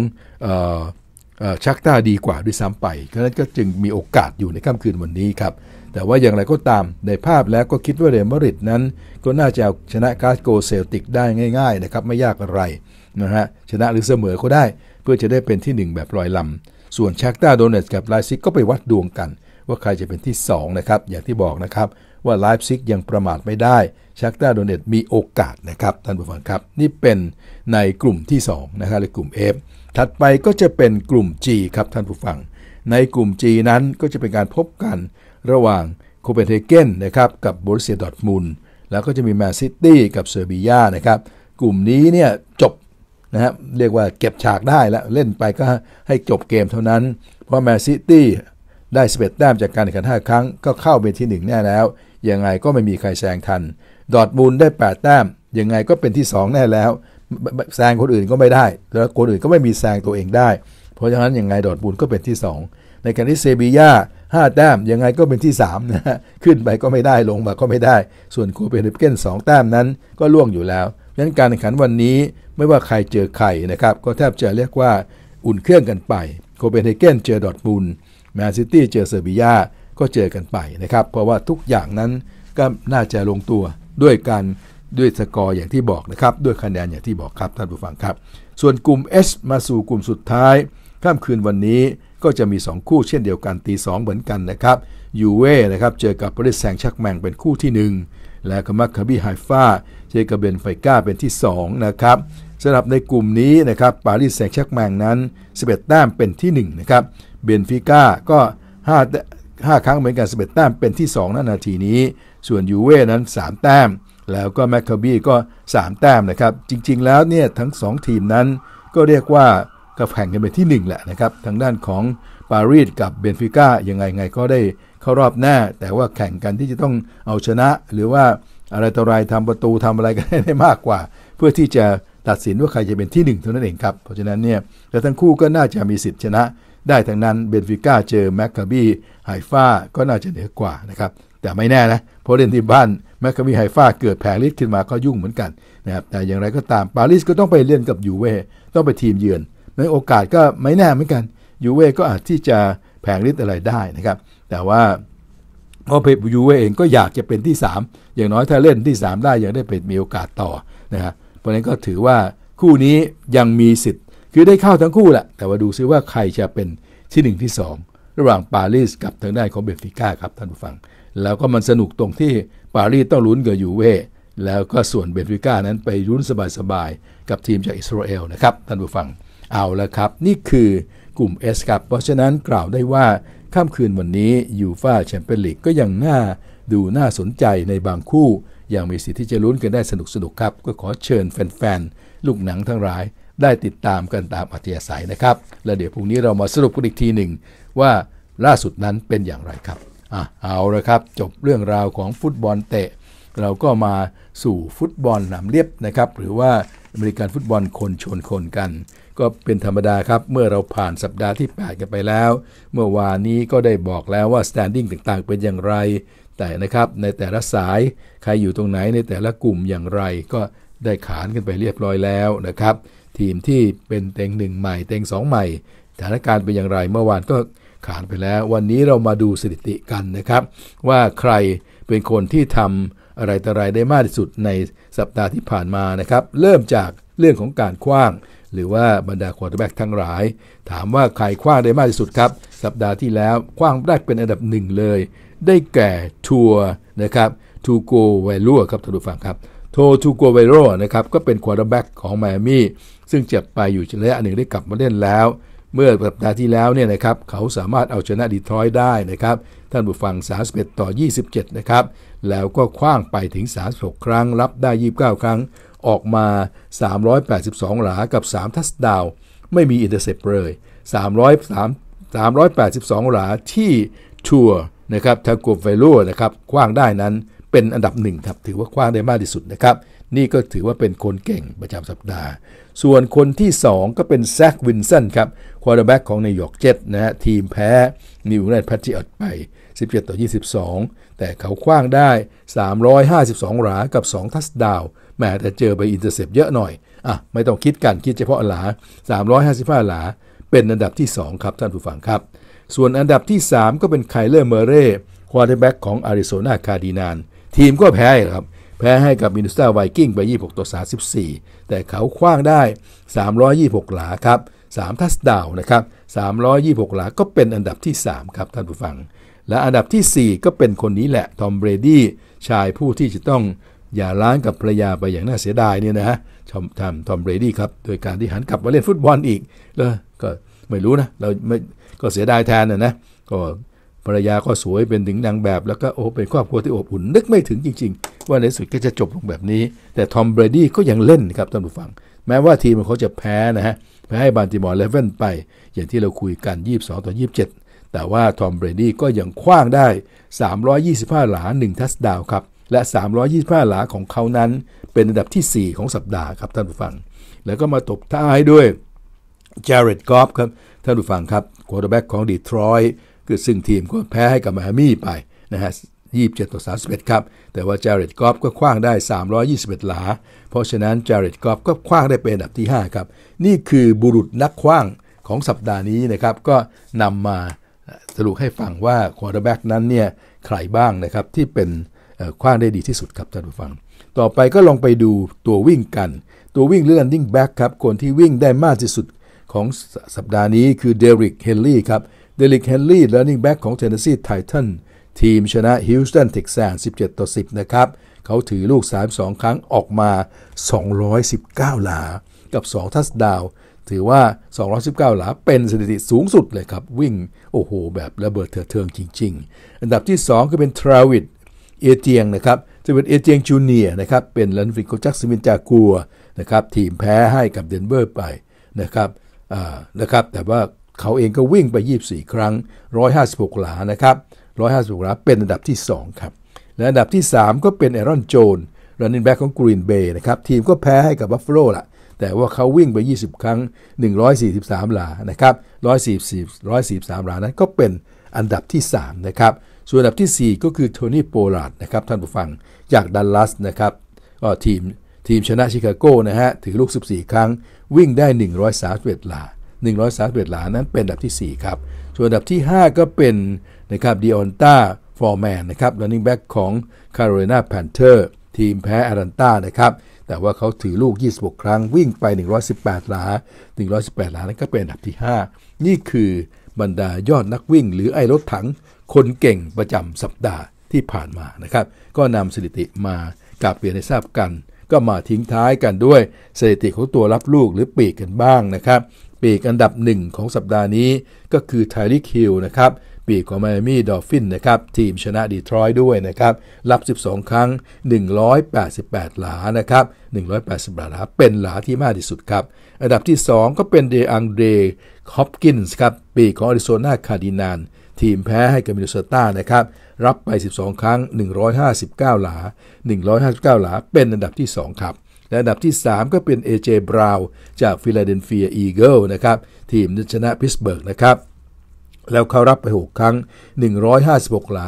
ชักต้าดีกว่าด้วยซ้ำไปฉะนั้นก็จึงมีโอกาสอยู่ในค่ำคืนวันนี้ครับ แต่ว่าอย่างไรก็ตามในภาพแล้วก็คิดว่าเรมริดนั้น ก็น่าจะชนะกาสโกเซลติกได้ง่ายๆนะครับไม่ยากอะไรนะฮะชนะหรือเสมอก็ได้ เพื่อจะได้เป็นที่1แบบลอยลำส่วนชักต้าโดนเนตกับไลซิกก็ไปวัดดวงกัน ว่าใครจะเป็นที่2นะครับอย่างที่บอกนะครับว่าไลฟ์ซิกยังประมาทไม่ได้ชักตาโดเนตมีโอกาสนะครับท่านผู้ฟังครับนี่เป็นในกลุ่มที่2นะครับหรือกลุ่ม F ถัดไปก็จะเป็นกลุ่ม G ครับท่านผู้ฟัง ในกลุ่ม G นั้นก็จะเป็นการพบกันระหว่างโคเปนเฮเกนนะครับกับบรุเซียดอทมุลแล้วก็จะมีแมนซิตี้กับเซอร์เบียนะครับกลุ่มนี้เนี่ยจบนะฮะเรียกว่าเก็บฉากได้แล้ว เล่นไปก็ให้จบเกมเท่านั้น เพราะแมนซิตี้ได้สเปดแต้มจากการแข่งขัน5ครั้ง ก็เข้าเป็นที่ 1 แน่แล้วยังไงก็ไม่มีใครแซงทันดอทมูลได้8แต้ม ยังไงก็เป็นที่ 2 แน่แล้ว แซงคนอื่นก็ไม่ได้ แล้วคนอื่นก็ไม่มีแซงตัวเองได้ เพราะฉะนั้นยังไงดอทมูลก็เป็นที่ 2 ในการที่เซบีย่า5แต้ม ยังไงก็เป็นที่3นะฮะ ขึ้นไปก็ไม่ได้ ลงมา ก็ไม่ได้ ส่วนโคเปนเฮเกน2แต้มนั้นก็ล่วงอยู่แล้วดังนั้นการแข่งขันวันนี้ไม่ว่าใครเจอใครนะครับ ก็แทบจะเรียกว่า อุ่นเครื่องกันไป โคเปนเฮเกนเจอดอทบูลแมนซิตี้เจอเซอร์เบียก็เจอกันไปนะครับ เพราะว่าทุกอย่างนั้นก็น่าจะลงตัวด้วยกันด้วยสกอร์อย่างที่บอกนะครับด้วยคะแนนอย่างที่บอกครับท่านผู้ฟังครับ ส่วนกลุ่ม S มาสู่กลุ่มสุดท้ายข้ามคืนวันนี้ก็จะมี 2 คู่เช่นเดียวกันตี2เหมือนกันนะครับยูเว่นะครับเจอกับปริษแสงชักแมงเป็นคู่ที่ 1 และก็มัคคาบีไฮฟ้าเจอกับเบนไฟก้าเป็นที่2นะครับสำหรับในกลุ่มนี้นะครับปารีสแสงชักแมงนั้น11แต้มเป็นที่1นะครับเบนฟิก้าก็5 5ครั้งเหมือนกัน11แต้มเป็นที่2ณนาทีนี้ส่วนยูเว่นั้น 3 แต้ม แล้วก็แมคคาบีก็ 3 แต้มนะครับ จริง ๆ แล้วเนี่ยทั้ง 2 ทีมนั้นก็เรียกว่าก็แข่งกันเป็นที่ 1 แหละนะครับทางด้านของปารีสกับเบนฟิก้ายังไงไงก็ได้เข้ารอบหน้า แต่ว่าแข่งกันที่จะต้องเอาชนะ หรือว่าอะไรต่ออะไรทำประตูทำอะไรกันได้มากกว่า เพื่อที่จะตัดสินว่าใครจะเป็นที่1เท่านั้นเองครับเพราะฉะนั้นเนี่ยและทั้งคู่ก็น่าจะมีสิทธิ์ชนะ ได้ทั้งนั้นเบนฟิก้าเจอแมคคาบีไฮฟ้าก็น่าจะเหนือกว่านะครับแต่ไม่แน่นะพอเล่นที่บ้านแมคคาบีไฮฟาเกิดแผลลิสขึ้นมาก็ยุ่งเหมือนกันนะครับแต่อย่างไรก็ตาม ปารีสก็ต้องไปเล่นกับยูเว่ต้องไปทีมเยือนในโอกาสก็ไม่แน่เหมือนกันยูเว่ก็อาจที่จะแผงลิสอะไรได้นะครับแต่ว่าพอเพยูเว่เองก็อยากจะเป็นที่ 3 อย่างน้อยถ้าเล่นที่ 3 ได้ยังได้เป็นมีโอกาสต่อนะครับเพราะนั้นก็ถือว่าคู่นี้ยังมีสิทธิ์คือได้เข้าทั้งคู่แหละแต่ว่าดูซิว่าใครจะเป็นที่1ที่2 ระหว่างปารีสกับทางด้านของเบนฟิก้าครับท่านผู้ฟังแล้วก็มันสนุกตรงที่ปารีสต้องลุ้นกับยูเว่แล้วก็ส่วนเบนฟิก้านั้นไปรุ้นสบายๆ กับทีมจากอิสราเอลนะครับ ท่านผู้ฟัง เอาละครับ นี่คือกลุ่ม S ครับ เพราะฉะนั้นกล่าวได้ว่าค่ำคืนวันนี้ ยูฟาแชมเปี้ยนลีกก็ยังน่าดูน่าสนใจในบางคู่ ยังมีสิทธิ์ที่จะลุ้นกันได้สนุกสนุกครับ ก็ขอเชิญแฟนๆลูกหนังทั้งหลาย ได้ติดตามกันตามอัธยาศัยนะครับ และเดี๋ยวพรุ่งนี้เรามาสรุปกันอีกทีหนึ่งว่าล่าสุดนั้นเป็นอย่างไรครับอ่ะเอาละครับจบเรื่องราวของฟุตบอลเตะ เราก็มาสู่ฟุตบอลหนาเรียบนะครับหรือว่าอเมริกันฟุตบอลคนชนคนกัน ก็เป็นธรรมดาครับ เมื่อเราผ่านสัปดาห์ที่ 8 กันไปแล้ว เมื่อวานนี้ก็ได้บอกแล้วว่าสแตนดิ้งต่างๆเป็นอย่างไร แต่นะครับในแต่ละสาย ใครอยู่ตรงไหนในแต่ละกลุ่มอย่างไรก็ได้ขานกันไปเรียบร้อยแล้วนะครับ ทีมที่เป็นเต็งหนึ่งใหม่เต็งสองใหม่สถานการณ์เป็นอย่างไร เมื่อวานก็ขานไปแล้ววันนี้เรามาดูสถิติกันนะครับ ว่าใครเป็นคนที่ทำอะไรต่ออะไรได้มากที่สุดในสัปดาห์ที่ผ่านมานะครับเริ่มจากเรื่องของการคว้าง หรือว่าบรรดาควอเตอร์แบ็กทั้งหลาย ถามว่าใครคว้างได้มากที่สุดครับสัปดาห์ที่แล้วคว้างแรกเป็นอันดับหนึ่งเลย ได้แก่ ทัวร์นะครับทูโกไวรัวครับท่านผู้ฟังครับโททูโกไวัรนะครับก็เป็นควอเตอร์แบ็กของไมอามี่ซึ่งเจ็บไปอยู่ระยะหนึ่งได้กลับมาเล่นแล้วเมื่อสัปดาห์ที่แล้วเนี่ยนะครับเขาสามารถเอาชนะดีทรอยได้นะครับ ท่านผู้ฟัง 31ต่อ 27 นะครับแล้วก็คว้างไปถึง 36 ครั้ง รับได้ 29 ครั้ง ออกมา 382 หลากับ 3 ทัสดาวไม่มีอินเตอร์เซปเลย 303 382 หลาที่ทัวร์นะครับทาโกเวลลนะครับคว้างได้นั้นเป็นอันดับหนึ่งครับถือว่าคว้างได้มากที่สุดนะครับนี่ก็ถือว่าเป็นคนเก่งประจำสัปดาห์ ส่วนคนที่ 2 ก็เป็นแซควินสันครับ ควอเตอร์แบ็กของนิวยอร์กเจ็ตนะฮะทีมแพ้นิวอแลนด์แพทริออตไป 17 ต่อ 22 แต่เขาคว้างได้ 352 หลา กับ 2 ทัสดาว แม้แต่เจอไปอินเตอร์เซปเยอะหน่อย อ่ะ ไม่ต้องคิดกันคิดเฉพาะหลา 355 หลา เป็นอันดับที่ 2 ครับท่านผู้ฟังครับ ส่วนอันดับที่ 3 ก็เป็นไคลเลอร์เมเร่ควอเตอร์แบ็กของอาริโซนาคาร์ดินานทีมก็แพ้ครับแพ้ให้กับมินสตาไวกิ้งไป26ต่อ34 แต่เขาคว้างได้ 326 หลาครับ 3 ทัสดาวนะครับ 326 หลาก็เป็นอันดับที่ 3 ครับท่านผู้ฟัง และอันดับที่ 4 ก็เป็นคนนี้แหละ ทอม เบรดี้ ชายผู้ที่จะต้องอย่าล้างกับภรรยาไปอย่างน่าเสียดายเนี่ยนะฮะทำทำทอม เบรดี้ครับ โดยการที่หันกลับมาเล่นฟุตบอลอีกแล้วก็ไม่รู้นะ เราไม่ ก็เสียดายแทนนะนะ ก็ภรรยาก็สวยเป็นถึงนางแบบ แล้วก็โอ้เป็นครอบครัวที่อบอุ่นนึกไม่ถึงจริง ๆว่าในสุดก็จะจบลงแบบนี้ แต่ทอมเบรดี้ก็ยังเล่นครับท่านผู้ฟัง แม้ว่าทีมของเขาจะแพ้นะฮะแพ้ให้บาลติมอร์เลเว่นไปอย่างที่เราคุยกัน 22ต่อ27 แต่ว่าทอมเบรดี้ก็ยังคว้างได้ 325 หลา 1 ทัสดาวครับ และ 325 หลาของเขานั้น เป็นอันดับที่ 4 ของสัปดาห์ครับ ท่านผู้ฟัง แล้วก็มาตบท้ายด้วยเจร์เรดกอฟครับ ท่านผู้ฟังครับควอเตอร์แบ็กของดีทรอยต์คือซึ่งทีมก็แพ้ให้กับมมฮามี่ไปนะฮะ27ต่อ31 ครับ แต่ว่าจาริดกอฟก็คว้างได้ 321 หลา เพราะฉะนั้นจาริดกอฟก็คว้างได้เป็นอันดับที่ 5 ครับ นี่คือบุรุษนักคว้างของสัปดาห์นี้นะครับ ก็นำมาสรุปให้ฟังว่าควอเตอร์แบ็กนั้นเนี่ยใครบ้างนะครับ ที่เป็นคว้างได้ดีที่สุดครับท่านผู้ฟังต่อไปก็ลองไปดูตัววิ่งกัน ตัววิ่งเรื่อ running back ครับ คนที่วิ่งได้มากที่สุดของสัปดาห์นี้คือเดริกเฮนลี่ครับเดริกเฮนลี่ running back ของเทนเนสซีไททันทีมชนะฮิวสตันเท็กซัส17ต่อ10 นะครับ เขาถือลูก 32 ครั้งออกมา 219 หลา กับ 2 ทัสดาว ถือว่า 219 หลาเป็นสถิติสูงสุดเลยครับ วิ่งโอ้โหแบบระเบิดเถิดเทิงจริง ๆ อันดับที่ 2 ก็เป็นทราวิดเอเจียงนะครับจะเป็นเอเจียงจูเนียนะครับ เป็นลันฟิโกจักสมินจากัวนะครับทีมแพ้ให้กับเดนเวอร์ไปนะครับนะครับ แต่ว่าเขาเองก็วิ่งไป 24 ครั้ง 156 หลานะครับ150าล้านเป็นอันดับที่ 2 ครับ และอันดับที่ 3 ก็เป็นแอรอนโจน รันนิงแบ็กของกรีนเบย์นะครับ ทีมก็แพ้ให้กับบัฟฟาโลล่ะ แต่ว่าเขาวิ่งไป 20 ครั้ง 143หลานะครับ1 4 0 143หลา นั้นก็เป็นอันดับที่ 3 นะครับ ส่วนอันดับที่ 4 ก็คือโทนี่โปลาร์ดนะครับ ท่านผู้ฟัง จากดัลลัสนะครับ ก็ทีมทีมชนะชิคาโก้นะฮะ ถือลูก 14 ครั้งวิ่งได้ 131หลา 131หลา นั้นเป็นอันดับที่4ครับส่วนอันดับที่5ก็เป็นนะครับดิออนต้าฟอร์แมนนะครับ running back ของ Carolina Panther ทีมแพ้แอรันต้านะครับแต่ว่าเขาถือลูก 26 ครั้งวิ่งไป 118 หลา 118 หลานั้นก็เป็นอันดับที่ 5 นี่คือบรรดายอดนักวิ่ง หรือไอ้รถถังคนเก่งประจำสัปดาห์ที่ผ่านมานะครับก็นำสถิติมากับเปลี่ยนให้ทราบกัน ก็มาทิ้งท้ายกันด้วยสถิติของตัวรับลูกหรือปีกกันบ้างนะครับ ปีกอันดับหนึ่งของสัปดาห์นี้ก็คือไทริคิลนะครับปีกของไมอามี่ดอฟฟินนะครับ ทีมชนะดีทรอยด้วยนะครับ รับ 12 ครั้ง 188 หลานะครับ 180หลาเป็นหลาที่มากที่สุดครับ อันดับที่ 2 ก็เป็นเดอังเดรฮอปกินส์ครับปีกของอาริโซนาคาร์ดินานทีมแพ้ให้กับมินนิโซตานะครับ รับไป 12 ครั้ง 159 หลา 159 หลาเป็นอันดับที่ 2 ครับ และอันดับที่ 3 ก็เป็น AJ Brown จากฟิลาเดลเฟียอีเกิลนะครับ ทีมชนะพิสเบิร์กนะครับแล้วเขารับไป 6 ครั้ง 156 หลา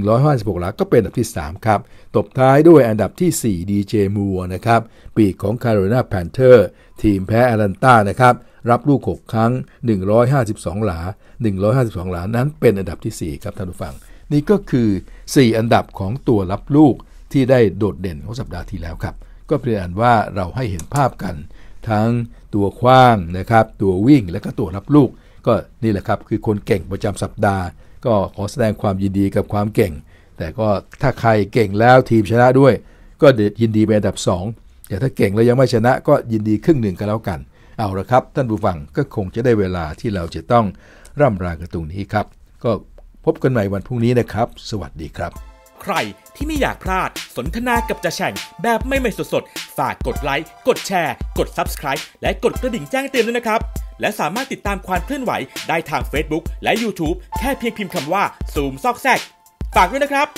156 หลาก็เป็นอันดับที่ 3 ครับ ตบท้ายด้วยอันดับที่ 4 DJ m มัวนะครับ ปีกของ Carolina Panther ทีมแพ้แอ l a n นตานะครับ รับลูก 6 ครั้ง 152 หลา 152 หลานั้นเป็นอันดับที่ 4 ครับ ท่านผู้ฟัง นี่ก็คือ 4 อันดับของตัวรับลูกที่ได้โดดเด่นของสัปดาห์ที่แล้วครับ ก็เป็นอันว่าเราให้เห็นภาพกัน ทั้งตัวคว้างนะครับ ตัววิ่งและก็ตัวรับลูกก็นี่แหละครับคือคนเก่งประจำสัปดาห์ ก็ขอแสดงความยินดีกับความเก่ง แต่ก็ถ้าใครเก่งแล้วทีมชนะด้วย ก็ยินดีเป็นอันดับ 2 แต่ถ้าเก่งแล้วยังไม่ชนะ ก็ยินดีครึ่งหนึ่งก็แล้วกัน เอาละครับ ท่านผู้ฟังก็คงจะได้เวลาที่เราจะต้องร่ำรากันตรงนี้ครับ ก็พบกันใหม่วันพรุ่งนี้นะครับ สวัสดีครับ ใครที่ไม่อยากพลาดสนทนากับจะแฉ่งแบบไม่ไม่สดๆฝากกดไลค์ กดแชร์ กด Subscribe และกดกระดิ่งแจ้งเตือนด้วยนะครับและสามารถติดตามความเคลื่อนไหวได้ทาง Facebook และ YouTube แค่เพียงพิมพ์คำว่าซูมซอกแซกฝากด้วยนะครับ